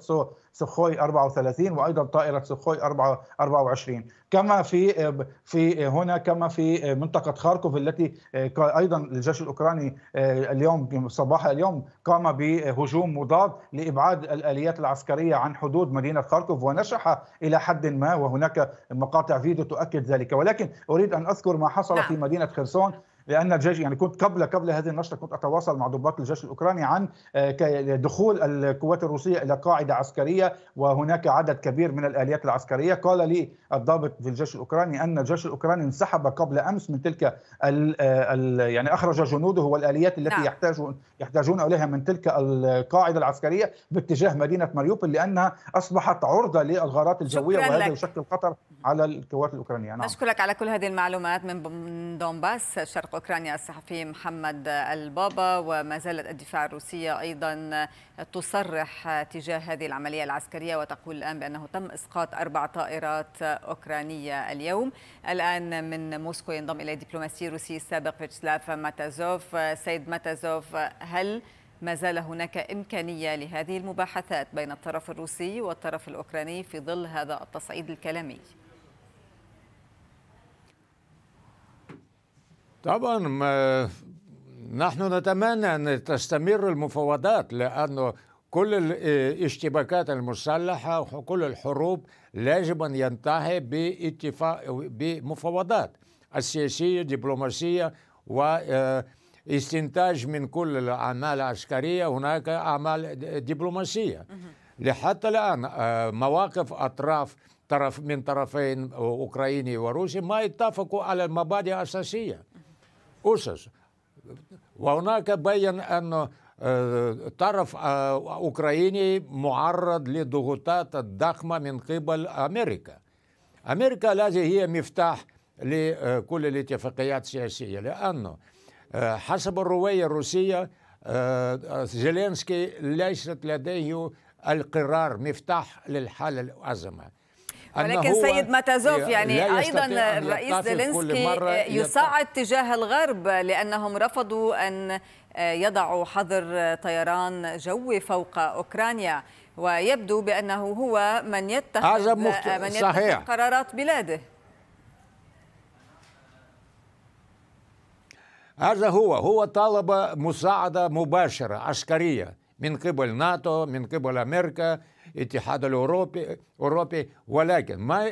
سخوي 34 وايضا طائره سخوي 24 كما في في هنا كما في منطقه خاركوف التي ايضا الجيش الاوكراني اليوم صباح اليوم قام بهجوم مضاد لابعاد الاليات العسكريه عن حدود مدينه خاركوف ونشح الى حد ما وهناك مقاطع فيديو تؤكد ذلك ولكن اريد ان اذكر ما حصل نعم. في مدينه خرسون لان الجيش يعني كنت قبل قبل هذه النشره كنت اتواصل مع ضباط الجيش الاوكراني عن آه، دخول القوات الروسيه الى قاعده عسكريه وهناك عدد كبير من الاليات العسكريه قال لي الضابط في الجيش الاوكراني ان الجيش الاوكراني انسحب قبل امس من تلك الـ آه، الـ يعني اخرج جنوده والاليات التي نعم. يحتاجون يحتاجون اليها من تلك القاعده العسكريه باتجاه مدينه ماريوبل لانها اصبحت عرضه للغارات الجويه وهذا يشكل خطر على القوات الاوكرانيه نعم. اشكرك على كل هذه المعلومات من دونباس شرق أوكرانيا الصحفي محمد البابا وما زالت الدفاع الروسية أيضا تصرح تجاه هذه العملية العسكرية وتقول الآن بأنه تم إسقاط أربع طائرات أوكرانية اليوم الآن من موسكو ينضم إلى دبلوماسي روسي السابق فيتشلاف ماتازوف سيد ماتازوف هل ما زال هناك إمكانية لهذه المباحثات بين الطرف الروسي والطرف الأوكراني في ظل هذا التصعيد الكلامي؟ طبعا ما نحن نتمنى أن تستمر المفاوضات لأنه كل الاشتباكات المسلحة وكل الحروب لازم أن ينتهي باتفاق بمفاوضات السياسية الدبلوماسية واستنتاج آه، من كل الأعمال العسكرية هناك أعمال دبلوماسية لحتى الآن آه، مواقف أطراف طرف من طرفين أوكراني وروسي ما اتفقوا على المبادئ الأساسية أسس وهناك بين أن طرف أوكراني معرض للضغوطات الضخمة من قبل أمريكا أمريكا التي هي مفتاح لكل الاتفاقيات السياسية لأنه حسب الرواية الروسية زيلينسكي ليست لديه القرار مفتاح للحل الأزمة ولكن سيد ماتازوف يعني ايضا الرئيس زيلينسكي يصعد تجاه الغرب لانهم رفضوا ان آه، يضعوا حظر طيران جوي فوق اوكرانيا ويبدو بانه هو من يتخذ مخت... آه، من يتخذ صحيح. قرارات بلاده هذا هو هو طالب مساعده مباشره عسكريه من قبل ناتو من قبل امريكا الاتحاد الاوروبي اوروبي ولكن ما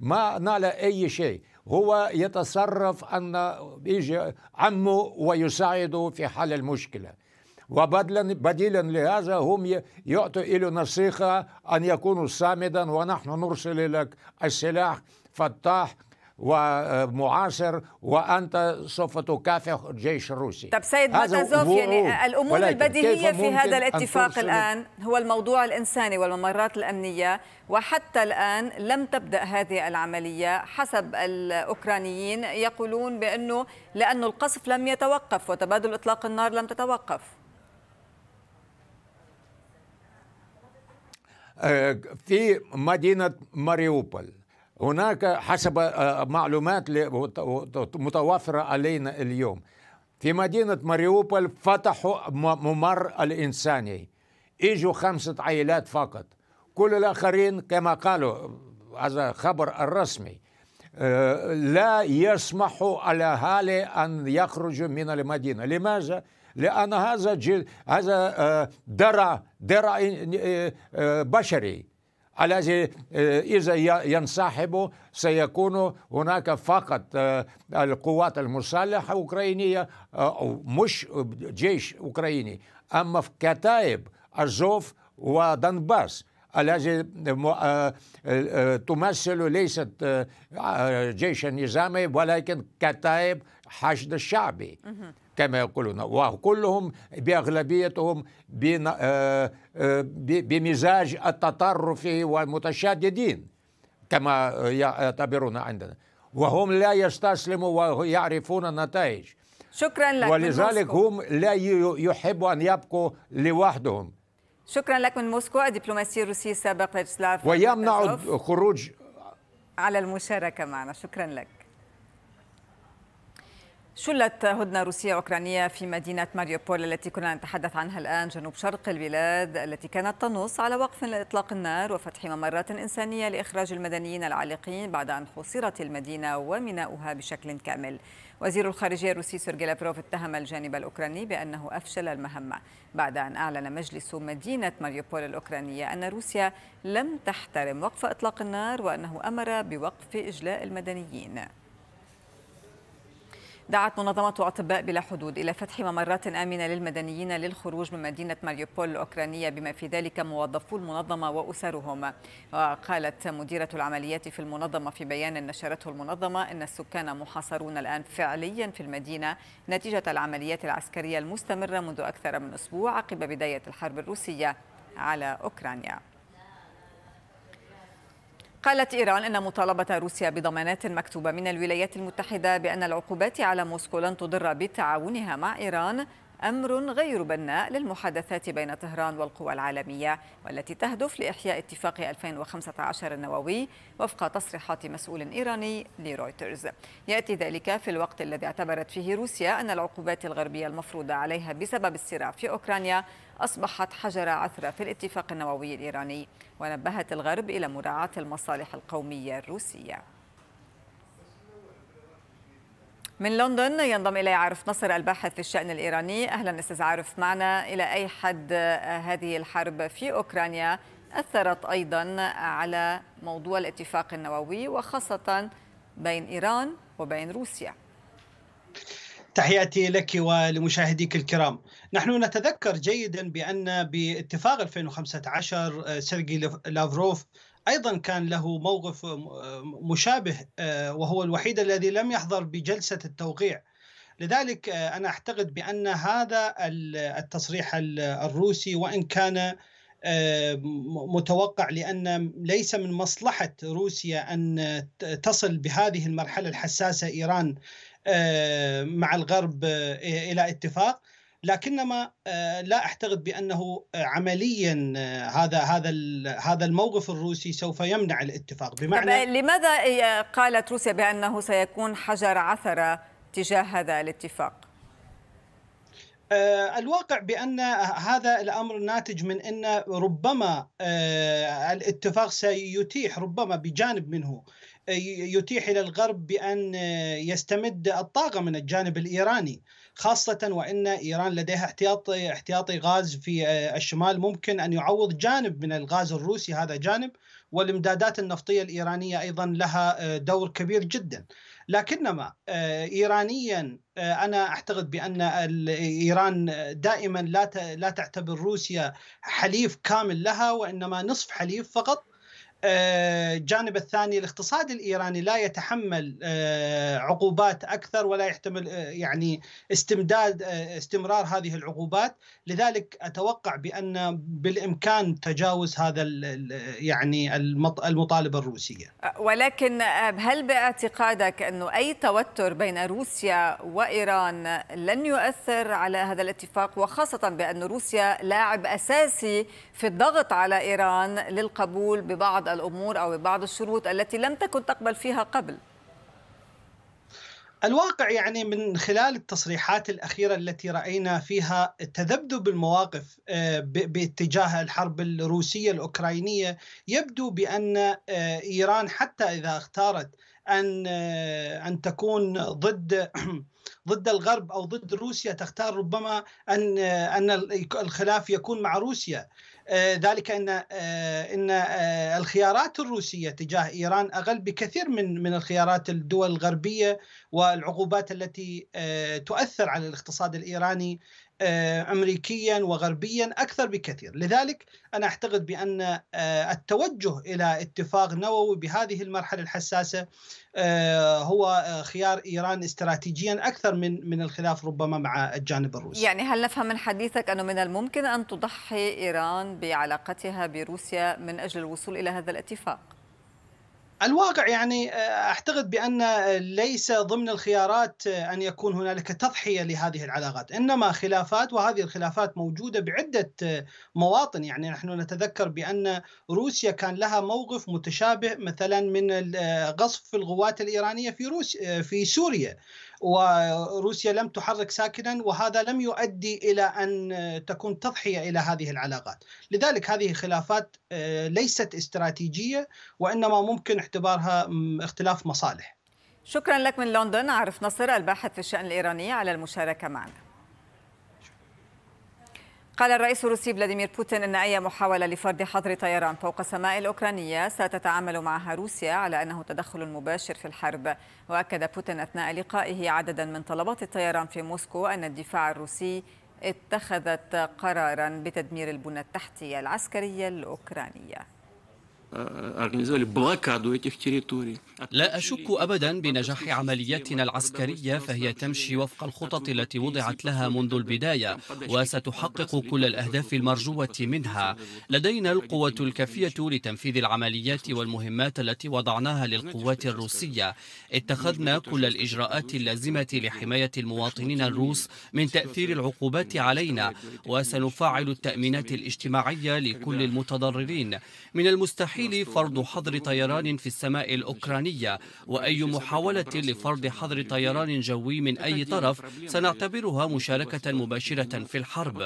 ما نال اي شيء هو يتصرف ان يجي عمه ويساعده في حل المشكله وبدلا بديلا لهذا هم يعطوا له نصيحه ان يكونوا صامدا ونحن نرسل لك السلاح فتاح ومعاصر وانت سوف تكافح الجيش الروسي طب سيد ماتازوف يعني الامور البديهيه في هذا الاتفاق الان هو الموضوع الانساني والممرات الامنيه وحتى الان لم تبدا هذه العمليه حسب الاوكرانيين يقولون بانه لانه القصف لم يتوقف وتبادل اطلاق النار لم تتوقف آه، في مدينه ماريوبول هناك حسب آه، معلومات متوفرة علينا اليوم في مدينة ماريوبل فتحوا ممر الإنساني إجوا خمسة عائلات فقط كل الآخرين كما قالوا هذا خبر الرسمي آه، لا يسمح هالي أن يخرجوا من المدينة لماذا؟ لأن هذا هذا آه، درع درع بشري الذي آه، إذا ينسحبوا سيكون هناك فقط آه، القوات المسلحة الأوكرانية آه، أو مش جيش أوكراني أما في كتائب أزوف ودنباس الذي تمثل ليست جيش نظامي ولكن كتائب حشد الشعبي كما يقولون وكلهم بأغلبيتهم آه، آه، بمزاج التطرف والمتشددين كما يعتبرون عندنا وهم لا يستسلموا ويعرفون النتائج شكرا لك ولذلك هم لا يحبوا أن يبقوا لوحدهم شكرا لك من موسكو الدبلوماسي الروسي السابق ويمنع خروج على المشاركة معنا شكرا لك شلت هدنة روسية أوكرانية في مدينة ماريوبول التي كنا نتحدث عنها الآن جنوب شرق البلاد التي كانت تنص على وقف لإطلاق النار وفتح ممرات إنسانية لإخراج المدنيين العالقين بعد أن حصرت المدينة وميناؤها بشكل كامل وزير الخارجية الروسي سيرجي لافروف اتهم الجانب الأوكراني بأنه أفشل المهمة بعد أن أعلن مجلس مدينة ماريوبول الأوكرانية أن روسيا لم تحترم وقف إطلاق النار وأنه أمر بوقف إجلاء المدنيين دعت منظمة أطباء بلا حدود إلى فتح ممرات آمنة للمدنيين للخروج من مدينة ماريوبول الأوكرانية بما في ذلك موظفو المنظمة وأسرهم وقالت مديرة العمليات في المنظمة في بيان نشرته المنظمة أن السكان محاصرون الآن فعليا في المدينة نتيجة العمليات العسكرية المستمرة منذ أكثر من أسبوع عقب بداية الحرب الروسية على أوكرانيا قالت إيران أن مطالبة روسيا بضمانات مكتوبة من الولايات المتحدة بأن العقوبات على موسكو لن تضر بتعاونها مع إيران أمر غير بناء للمحادثات بين طهران والقوى العالمية والتي تهدف لإحياء اتفاق 2015 النووي وفق تصريحات مسؤول إيراني لرويترز يأتي ذلك في الوقت الذي اعتبرت فيه روسيا أن العقوبات الغربية المفروضة عليها بسبب الصراع في أوكرانيا أصبحت حجر عثرة في الاتفاق النووي الإيراني ونبهت الغرب إلى مراعاة المصالح القومية الروسية من لندن ينضم إلي عارف نصر الباحث في الشأن الإيراني أهلا أستاذ عارف معنا إلى أي حد هذه الحرب في أوكرانيا أثرت أيضا على موضوع الاتفاق النووي وخاصة بين إيران وبين روسيا تحياتي لك ولمشاهديك الكرام نحن نتذكر جيدا بأن باتفاق 2015 آه، سيرجي لافروف ايضا كان له موقف آه، مشابه آه، وهو الوحيد الذي لم يحضر بجلسه التوقيع لذلك آه، انا اعتقد بان هذا التصريح الروسي وان كان متوقع لان ليس من مصلحه روسيا ان تصل بهذه المرحله الحساسه ايران مع الغرب الى اتفاق لكنما آه، لا اعتقد بانه آه، عمليا آه، هذا هذا هذا الموقف الروسي سوف يمنع الاتفاق بمعنى لماذا قالت روسيا بانه سيكون حجر عثره تجاه هذا الاتفاق؟ الواقع بان هذا الامر ناتج من ان ربما الاتفاق سيتيح ربما بجانب منه يتيح الى الغرب بان يستمد الطاقه من الجانب الايراني خاصة وأن إيران لديها احتياطي احتياطي غاز في آه، الشمال ممكن أن يعوض جانب من الغاز الروسي هذا جانب والامدادات النفطية الإيرانية أيضا لها آه، دور كبير جدا لكنما آه، إيرانيا أنا أعتقد بأن إيران دائما لا لا تعتبر روسيا حليف كامل لها وإنما نصف حليف فقط آه، الجانب الثاني الاقتصاد الايراني لا يتحمل آه، عقوبات اكثر ولا يحتمل آه، يعني استمداد استمرار هذه العقوبات لذلك اتوقع بان بالامكان تجاوز هذا يعني المطالبه الروسيه ولكن هل باعتقادك انه اي توتر بين روسيا وايران لن يؤثر على هذا الاتفاق وخاصه بان روسيا لاعب اساسي في الضغط على ايران للقبول ببعض الأمور أو ببعض الشروط التي لم تكن تقبل فيها قبل الواقع يعني من خلال التصريحات الأخيرة التي رأينا فيها تذبذب المواقف آه، باتجاه الحرب الروسية الأوكرانية يبدو بأن آه، إيران حتى إذا اختارت أن آه، أن تكون ضد [CLEARS THROAT] ضد الغرب او ضد روسيا تختار ربما ان ان الخلاف يكون مع روسيا آه، ذلك ان آه، ان آه، الخيارات الروسيه تجاه ايران اقل بكثير من من الخيارات الدول الغربيه والعقوبات التي آه، تؤثر على الاقتصاد الايراني آه، امريكيا وغربيا اكثر بكثير، لذلك انا اعتقد بان آه، التوجه الى اتفاق نووي بهذه المرحله الحساسه هو خيار ايران استراتيجيا اكثر من من الخلاف ربما مع الجانب الروسي. يعني هل نفهم من حديثك انه من الممكن ان تضحي ايران بعلاقتها بروسيا من اجل الوصول الى هذا الاتفاق؟ الواقع يعني آه، اعتقد بان ليس ضمن الخيارات آه، ان يكون هنالك تضحيه لهذه العلاقات، انما خلافات وهذه الخلافات موجوده بعده آه، مواطن، يعني نحن نتذكر بان روسيا كان لها موقف متشابه مثلا من غصف الغوات الايرانيه في روسيا في سوريا، وروسيا لم تحرك ساكنا وهذا لم يؤدي الى ان تكون تضحيه الى هذه العلاقات، لذلك هذه خلافات آه، ليست استراتيجيه وانما ممكن اعتبارها اختلاف مصالح. شكرا لك من لندن عارف نصر الباحث في الشان الايراني على المشاركه معنا. قال الرئيس الروسي فلاديمير بوتين أن أي محاولة لفرض حظر طيران فوق السماء الأوكرانية ستتعامل معها روسيا على أنه تدخل مباشر في الحرب وأكد بوتين أثناء لقائه عددا من طلبات الطيران في موسكو أن الدفاع الروسي اتخذت قرارا بتدمير البنى التحتية العسكرية الأوكرانية آه، لا أشك أبدا بنجاح عملياتنا العسكرية فهي تمشي وفق الخطط التي وضعت لها منذ البداية وستحقق كل الأهداف المرجوة منها لدينا القوة الكافية لتنفيذ العمليات والمهمات التي وضعناها للقوات الروسية اتخذنا كل الإجراءات اللازمة لحماية المواطنين الروس من تأثير العقوبات علينا وسنفعل التأمينات الاجتماعية لكل المتضررين من المستحيل مستحيل فرض حظر طيران في السماء الأوكرانية وأي محاولة لفرض حظر طيران جوي من أي طرف سنعتبرها مشاركة مباشرة في الحرب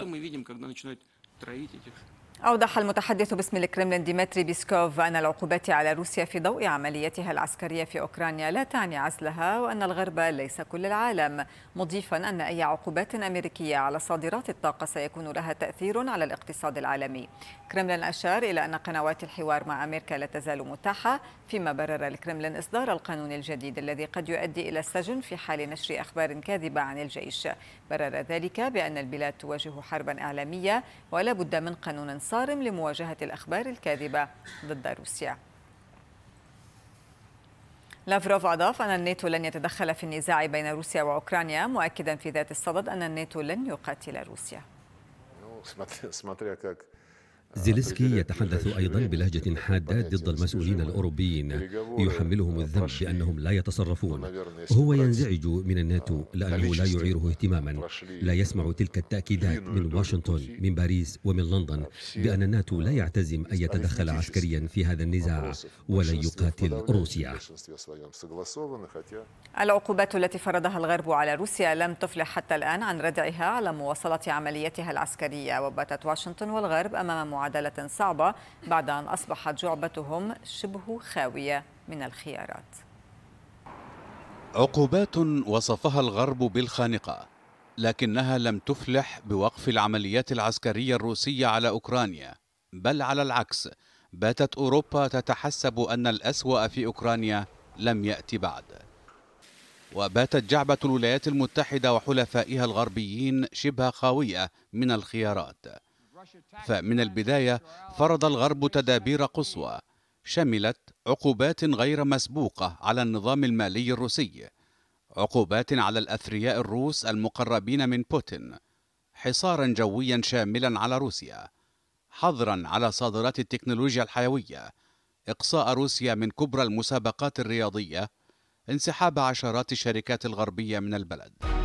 أوضح المتحدث باسم الكرملين ديمتري بيسكوف أن العقوبات على روسيا في ضوء عمليتها العسكرية في أوكرانيا لا تعني عزلها وأن الغرب ليس كل العالم مضيفا أن أي عقوبات أمريكية على صادرات الطاقة سيكون لها تأثير على الاقتصاد العالمي كرملين أشار إلى أن قنوات الحوار مع أمريكا لا تزال متاحة فيما برر الكرملين إصدار القانون الجديد الذي قد يؤدي إلى السجن في حال نشر أخبار كاذبة عن الجيش برر ذلك بأن البلاد تواجه حربا إعلامية ولا بد من قانون صارم لمواجهة الأخبار الكاذبة ضد روسيا لافروف أضاف أن الناتو لن يتدخل في النزاع بين روسيا وأوكرانيا مؤكدا في ذات الصدد أن الناتو لن يقاتل روسيا زيلسكي يتحدث أيضا بلهجة حادة ضد المسؤولين الأوروبيين يحملهم الذنب بأنهم لا يتصرفون هو ينزعج من الناتو لأنه لا يعيره اهتماما لا يسمع تلك التأكيدات من واشنطن من باريس ومن لندن بأن الناتو لا يعتزم أن يتدخل عسكريا في هذا النزاع ولن يقاتل روسيا العقوبات التي فرضها الغرب على روسيا لم تفلح حتى الآن عن ردعها على مواصلة عملياتها العسكرية وباتت واشنطن والغرب أمام معارضة معادلة صعبة بعد أن أصبحت جعبتهم شبه خاوية من الخيارات عقوبات وصفها الغرب بالخانقة لكنها لم تفلح بوقف العمليات العسكرية الروسية على أوكرانيا بل على العكس باتت أوروبا تتحسب أن الأسوأ في أوكرانيا لم يأتي بعد وباتت جعبة الولايات المتحدة وحلفائها الغربيين شبه خاوية من الخيارات فمن البداية فرض الغرب تدابير قصوى شملت عقوبات غير مسبوقة على النظام المالي الروسي عقوبات على الأثرياء الروس المقربين من بوتين حصارا جويا شاملا على روسيا حظرا على صادرات التكنولوجيا الحيوية إقصاء روسيا من كبرى المسابقات الرياضية انسحاب عشرات الشركات الغربية من البلد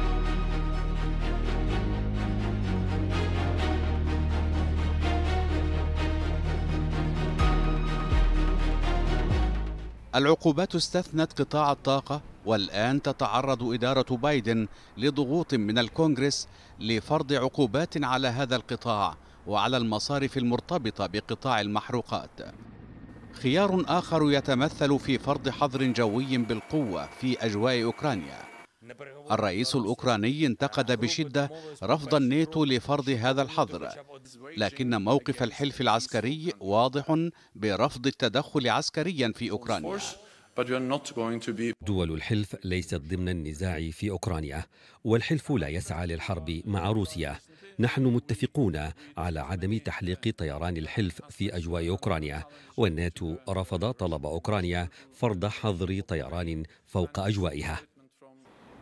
العقوبات استثنت قطاع الطاقة والآن تتعرض إدارة بايدن لضغوط من الكونغرس لفرض عقوبات على هذا القطاع وعلى المصارف المرتبطة بقطاع المحروقات خيار آخر يتمثل في فرض حظر جوي بالقوة في أجواء أوكرانيا الرئيس الأوكراني انتقد بشدة رفض الناتو لفرض هذا الحظر لكن موقف الحلف العسكري واضح برفض التدخل عسكريا في أوكرانيا دول الحلف ليست ضمن النزاع في أوكرانيا والحلف لا يسعى للحرب مع روسيا نحن متفقون على عدم تحليق طيران الحلف في أجواء أوكرانيا والناتو رفض طلب أوكرانيا فرض حظر طيران فوق أجوائها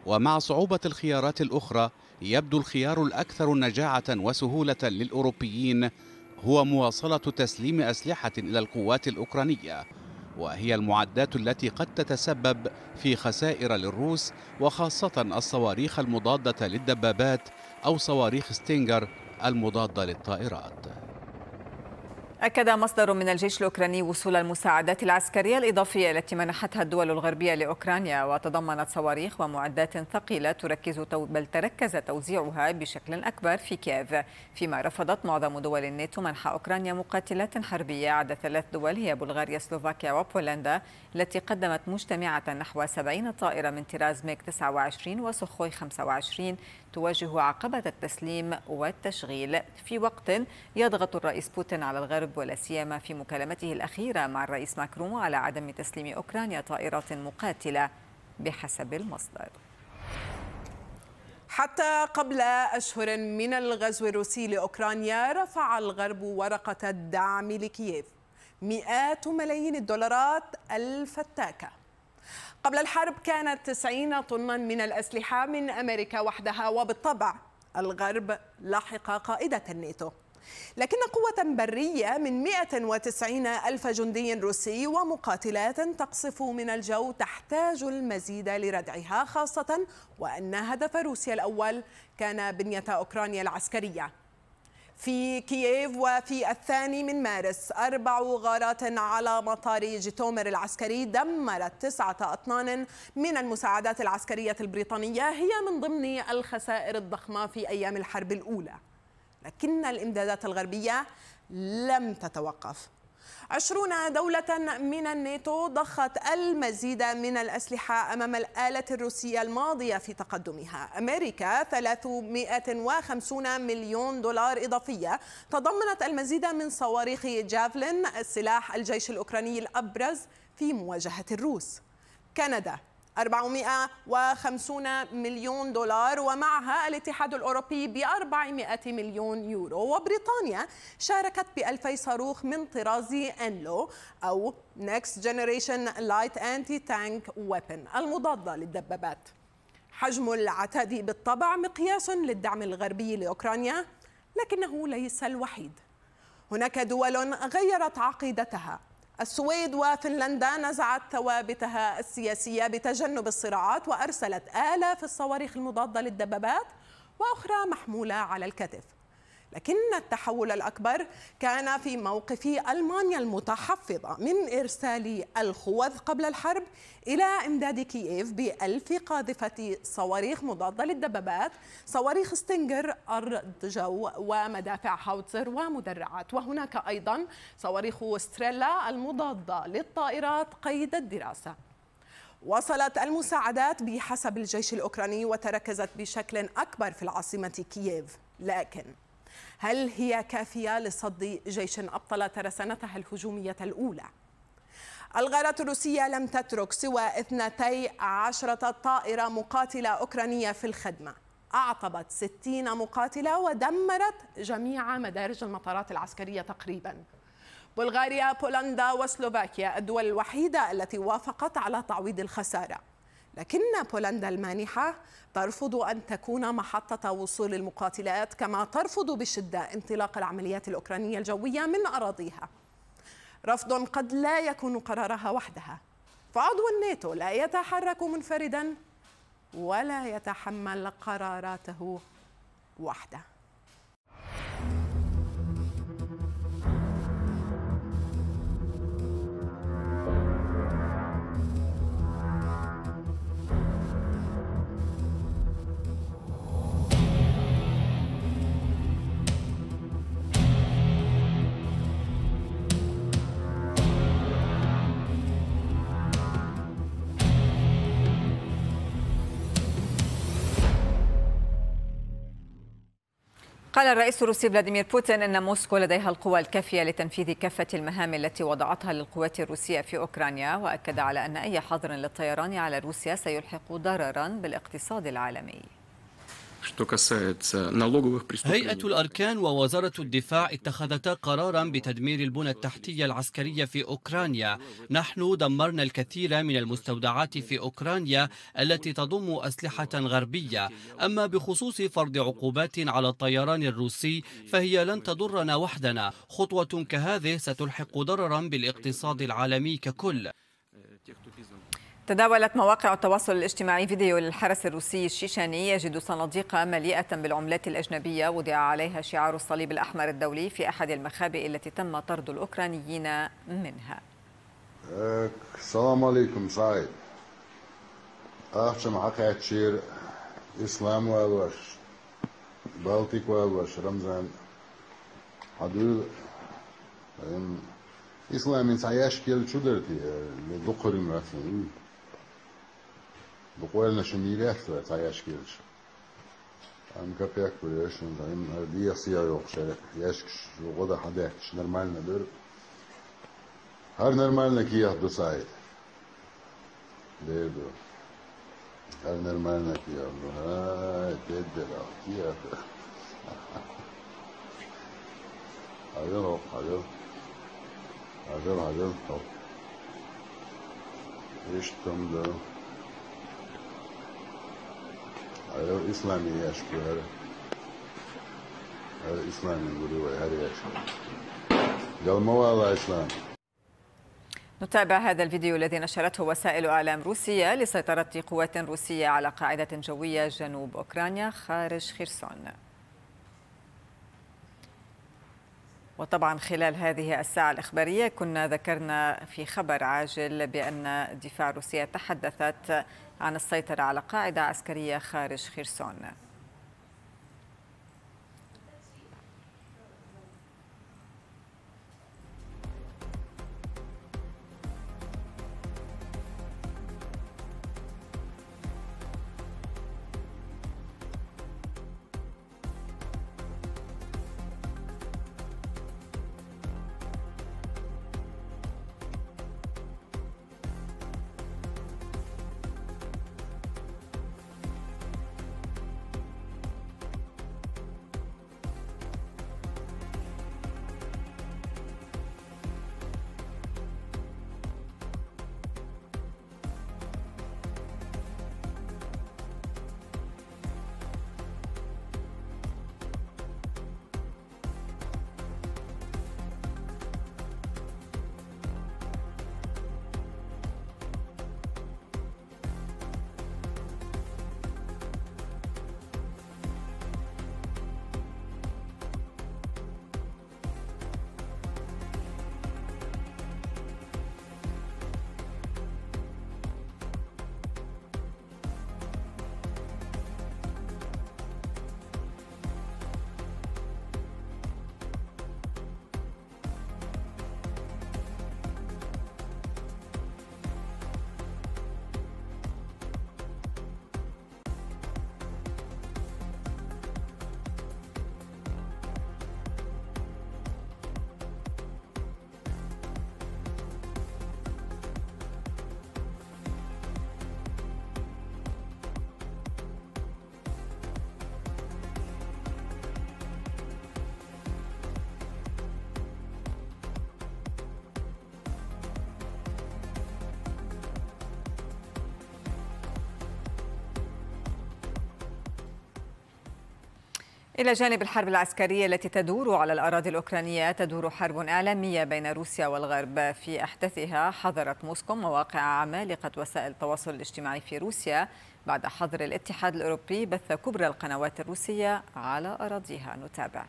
ومع صعوبة الخيارات الأخرى يبدو الخيار الأكثر نجاعة وسهولة للأوروبيين هو مواصلة تسليم أسلحة إلى القوات الأوكرانية وهي المعدات التي قد تتسبب في خسائر للروس وخاصة الصواريخ المضادة للدبابات أو صواريخ ستينجر المضادة للطائرات أكد مصدر من الجيش الأوكراني وصول المساعدات العسكرية الإضافية التي منحتها الدول الغربية لأوكرانيا وتضمنت صواريخ ومعدات ثقيلة تركز بل تركز توزيعها بشكل أكبر في كييف فيما رفضت معظم دول الناتو منح أوكرانيا مقاتلات حربية عدا ثلاث دول هي بلغاريا سلوفاكيا وبولندا التي قدمت مجتمعة نحو 70 طائرة من طراز ميك 29 وسخوي 25 تواجه عقبة التسليم والتشغيل في وقت يضغط الرئيس بوتين على الغرب ولا سيما في مكالمته الأخيرة مع الرئيس ماكرون على عدم تسليم أوكرانيا طائرات مقاتلة بحسب المصدر حتى قبل أشهر من الغزو الروسي لأوكرانيا رفع الغرب ورقة الدعم لكييف مئات ملايين الدولارات الفتاكه قبل الحرب كانت 90 طنا من الأسلحة من أمريكا وحدها وبالطبع الغرب لاحق قائدة الناتو لكن قوة برية من 190 ألف جندي روسي ومقاتلات تقصف من الجو تحتاج المزيد لردعها خاصة وأن هدف روسيا الأول كان بنية أوكرانيا العسكرية في كييف وفي الثاني من مارس أربع غارات على مطار جيتومر العسكري دمرت تسعة أطنان من المساعدات العسكرية البريطانية هي من ضمن الخسائر الضخمة في أيام الحرب الأولى لكن الإمدادات الغربية لم تتوقف عشرون دولة من الناتو ضخت المزيد من الأسلحة أمام الآلة الروسية الماضية في تقدمها أمريكا 350 مليون دولار إضافية تضمنت المزيد من صواريخ جافلين السلاح الجيش الأوكراني الأبرز في مواجهة الروس كندا 450 مليون دولار ومعها الاتحاد الأوروبي ب 400 مليون يورو وبريطانيا شاركت ب 2000 صاروخ من طراز أنلو أو Next Generation Light Anti-Tank Weapon المضادة للدبابات حجم العتاد بالطبع مقياس للدعم الغربي لأوكرانيا لكنه ليس الوحيد هناك دول غيرت عقيدتها السويد وفنلندا نزعت ثوابتها السياسية بتجنب الصراعات وأرسلت آلاف الصواريخ المضادة للدبابات وأخرى محمولة على الكتف لكن التحول الأكبر كان في موقف ألمانيا المتحفظة من إرسال الخوذ قبل الحرب إلى إمداد كييف بألف قاذفة صواريخ مضادة للدبابات صواريخ ستينجر أرض جو ومدافع هاوتزر ومدرعات وهناك أيضا صواريخ ستريلا المضادة للطائرات قيد الدراسة وصلت المساعدات بحسب الجيش الأوكراني وتركزت بشكل أكبر في العاصمة كييف لكن هل هي كافية لصد جيش أبطل ترسانته الهجومية الأولى؟ الغارات الروسية لم تترك سوى 12 طائرة مقاتلة أوكرانية في الخدمة أعطبت 60 مقاتلة ودمرت جميع مدارج المطارات العسكرية تقريباً بلغاريا بولندا وسلوفاكيا الدول الوحيدة التي وافقت على تعويض الخسارة لكن بولندا المانحة ترفض أن تكون محطة وصول المقاتلات كما ترفض بشدة انطلاق العمليات الأوكرانية الجوية من أراضيها رفض قد لا يكون قرارها وحدها فعضو الناتو لا يتحرك منفردا ولا يتحمل قراراته وحده قال الرئيس الروسي فلاديمير بوتين ان موسكو لديها القوى الكافيه لتنفيذ كافه المهام التي وضعتها للقوات الروسيه في اوكرانيا واكد على ان اي حظر للطيران على روسيا سيلحق ضررا بالاقتصاد العالمي هيئة الأركان ووزارة الدفاع اتخذتا قرارا بتدمير البنى التحتية العسكرية في أوكرانيا نحن دمرنا الكثير من المستودعات في أوكرانيا التي تضم أسلحة غربية أما بخصوص فرض عقوبات على الطيران الروسي فهي لن تضرنا وحدنا خطوة كهذه ستلحق ضررا بالاقتصاد العالمي ككل تداولت مواقع التواصل الاجتماعي فيديو للحرس الروسي الشيشاني يجد صناديق مليئة بالعملات الأجنبية وضع عليها شعار الصليب الأحمر الدولي في أحد المخابئ التي تم طرد الأوكرانيين منها السلام عليكم سعيد أحسن حقا تشير إسلام والوش بالتيك والوش رمزان حدود إسلام من سعياش كيل شدرتي لدقر مراتين Буквально що милятла таяшкилш. Ам капяк поешь, он там арди асия yok şöyle. Yaşkış o da hadi şu normalne dur. Her normalne ki yah dosayet. Değil bu. Her normalne ki yah bu. Ha, dedel [LAUGHS] ki yah. Hazır ol, hazır. Hazır, hazır, top. İşte tam da. İslami yaş bu her. Her İslami guru her yaş. قال والله إسلام نتابع هذا الفيديو الذي نشرته وسائل اعلام روسيه لسيطره قوات روسيه على قاعده جويه جنوب اوكرانيا خارج خرسون. وطبعا خلال هذه الساعه الاخباريه كنا ذكرنا في خبر عاجل بان دفاع روسيا تحدثت عن السيطرة على قاعدة عسكرية خارج خرسون إلى جانب الحرب العسكرية التي تدور على الأراضي الأوكرانية تدور حرب إعلامية بين روسيا والغرب في أحدثها حظرت موسكو مواقع عمالقة وسائل التواصل الاجتماعي في روسيا بعد حظر الاتحاد الأوروبي بث كبرى القنوات الروسية على أراضيها نتابع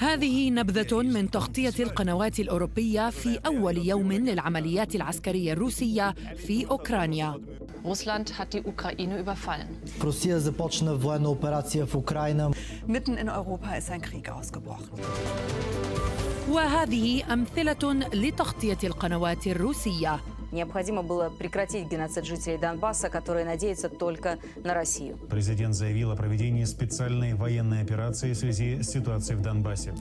هذه نبذة من تغطية القنوات الأوروبية في أول يوم للعمليات العسكرية الروسية في أوكرانيا Russland hat die Ukraine überfallen. в Украина. Mitten in Europa ist ein Krieg ausgebrochen. وهذه أمثلة لتغطية القنوات الروسية Необходимо было прекратить геноцид жителей Донбасса, которые надеются только на Россию. Президент заявил о проведении специальной военной операции в связи с ситуацией в Донбассе.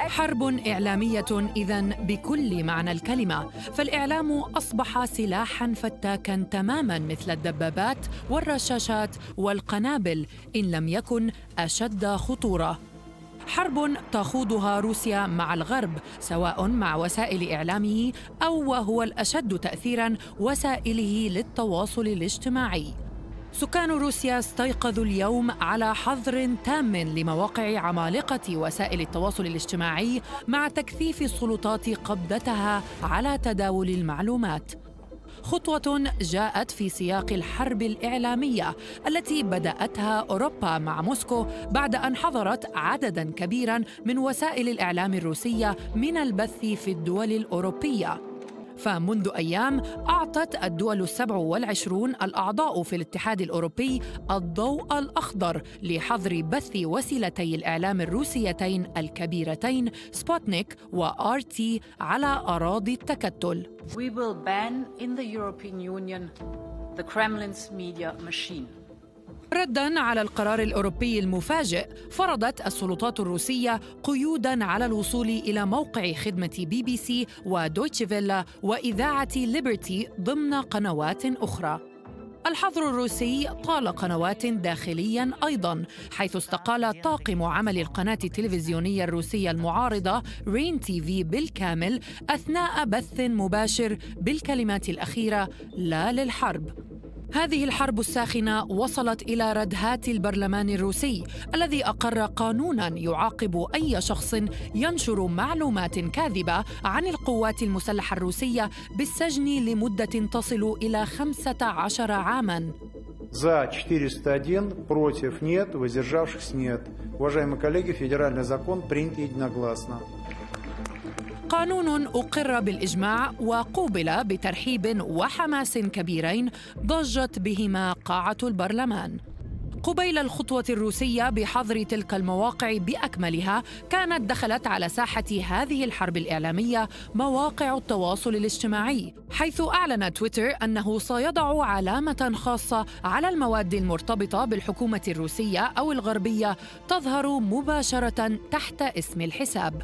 حرب إعلامية إذا بكل معنى الكلمة، فالإعلام أصبح سلاحا فتاكا تماما مثل الدبابات والرشاشات والقنابل إن لم يكن أشد خطورة. حرب تخوضها روسيا مع الغرب سواء مع وسائل إعلامه أو وهو الأشد تأثيرا وسائله للتواصل الاجتماعي. سكان روسيا استيقظوا اليوم على حظر تام لمواقع عمالقة وسائل التواصل الاجتماعي مع تكثيف السلطات قبضتها على تداول المعلومات. خطوة جاءت في سياق الحرب الإعلامية التي بدأتها أوروبا مع موسكو بعد أن حظرت عددا كبيرا من وسائل الإعلام الروسية من البث في الدول الأوروبية فمنذ أيام أعطت الدول السبع والعشرون الأعضاء في الاتحاد الأوروبي الضوء الأخضر لحظر بث وسيلتي الإعلام الروسيتين الكبيرتين سبوتنيك وآر تي على أراضي التكتل We will ban in the European Union the Kremlin's media machine. ردا على القرار الاوروبي المفاجئ فرضت السلطات الروسيه قيودا على الوصول الى موقع خدمه بي بي سي ودويتش فيلا واذاعه ليبرتي ضمن قنوات اخرى الحظر الروسي طال قنوات داخليا ايضا حيث استقال طاقم عمل القناه التلفزيونيه الروسيه المعارضه رين تي في بالكامل اثناء بث مباشر بالكلمات الاخيره لا للحرب هذه الحرب الساخنة وصلت إلى ردهات البرلمان الروسي الذي أقر قانونا يعاقب أي شخص ينشر معلومات كاذبة عن القوات المسلحة الروسية بالسجن لمدة تصل إلى 15 عاما За 401, против нет, воздержавшихся нет. Уважаемые коллеги, федеральный закон принят единогласно. قانون أقر بالإجماع وقوبل بترحيب وحماس كبيرين ضجت بهما قاعة البرلمان قبيل الخطوة الروسية بحظر تلك المواقع بأكملها كانت دخلت على ساحة هذه الحرب الإعلامية مواقع التواصل الاجتماعي حيث أعلن تويتر أنه سيضع علامة خاصة على المواد المرتبطة بالحكومة الروسية أو الغربية تظهر مباشرة تحت اسم الحساب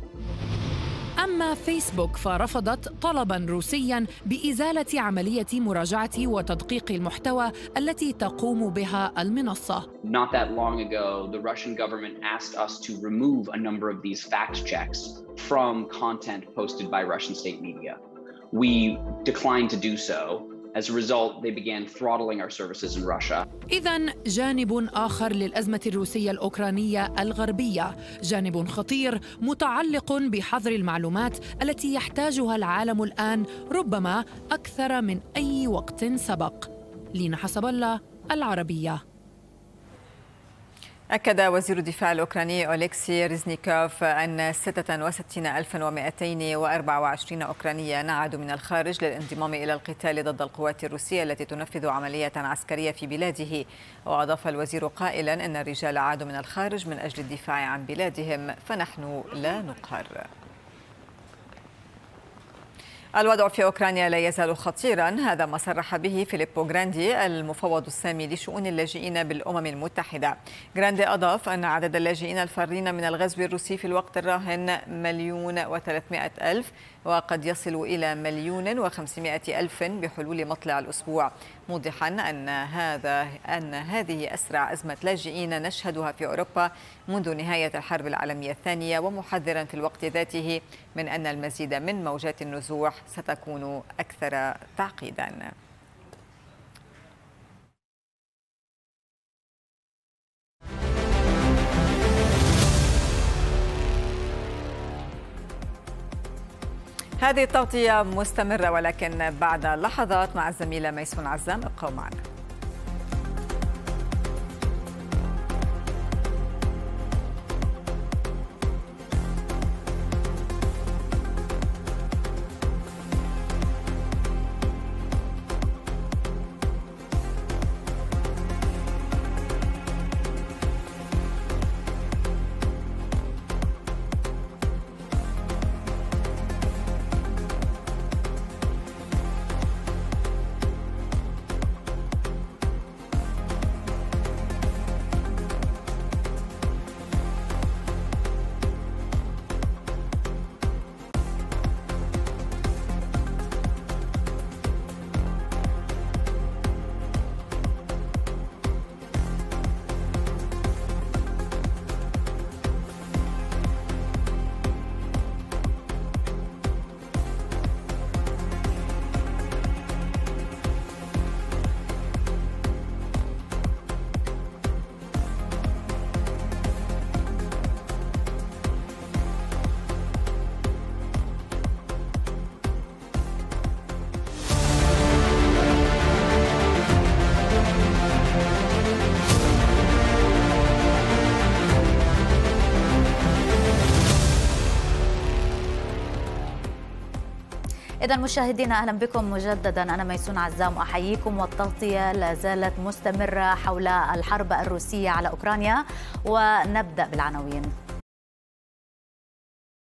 أما فيسبوك فرفضت طلبا روسيا بإزالة عملية مراجعة وتدقيق المحتوى التي تقوم بها المنصة. Not that long ago, the Russian government asked us to remove a number of these fact checks from content posted by Russian state media. We declined to do so. As a result, they began throttling our services in Russia. إذا جانب آخر للأزمة الروسية الأوكرانية الغربية، جانب خطير متعلق بحظر المعلومات التي يحتاجها العالم الآن ربما أكثر من أي وقت سبق. لينا حسب الله العربية أكد وزير الدفاع الأوكراني أوليكسي ريزنيكوف أن 66224 أوكرانيا نعدوا من الخارج للانضمام إلى القتال ضد القوات الروسية التي تنفذ عملية عسكرية في بلاده وأضاف الوزير قائلا أن الرجال عادوا من الخارج من أجل الدفاع عن بلادهم فنحن لا نقهر الوضع في أوكرانيا لا يزال خطيرا هذا ما صرح به فيليبو جراندي المفوض السامي لشؤون اللاجئين بالأمم المتحدة جراندي أضاف أن عدد اللاجئين الفارين من الغزو الروسي في الوقت الراهن مليون وثلاثمائة ألف وقد يصل إلى مليون وخمسمائة ألف بحلول مطلع الأسبوع موضحا أن, هذا أن هذه أسرع أزمة لاجئين نشهدها في أوروبا منذ نهاية الحرب العالمية الثانية ومحذرا في الوقت ذاته من أن المزيد من موجات النزوح ستكون أكثر تعقيداً هذه التغطية مستمرة ولكن بعد لحظات مع الزميلة ميسون عزام ابقوا معنا إذا مشاهدينا أهلا بكم مجددا أنا ميسون عزام أحييكم والتغطية لا زالت مستمرة حول الحرب الروسية على أوكرانيا ونبدأ بالعناوين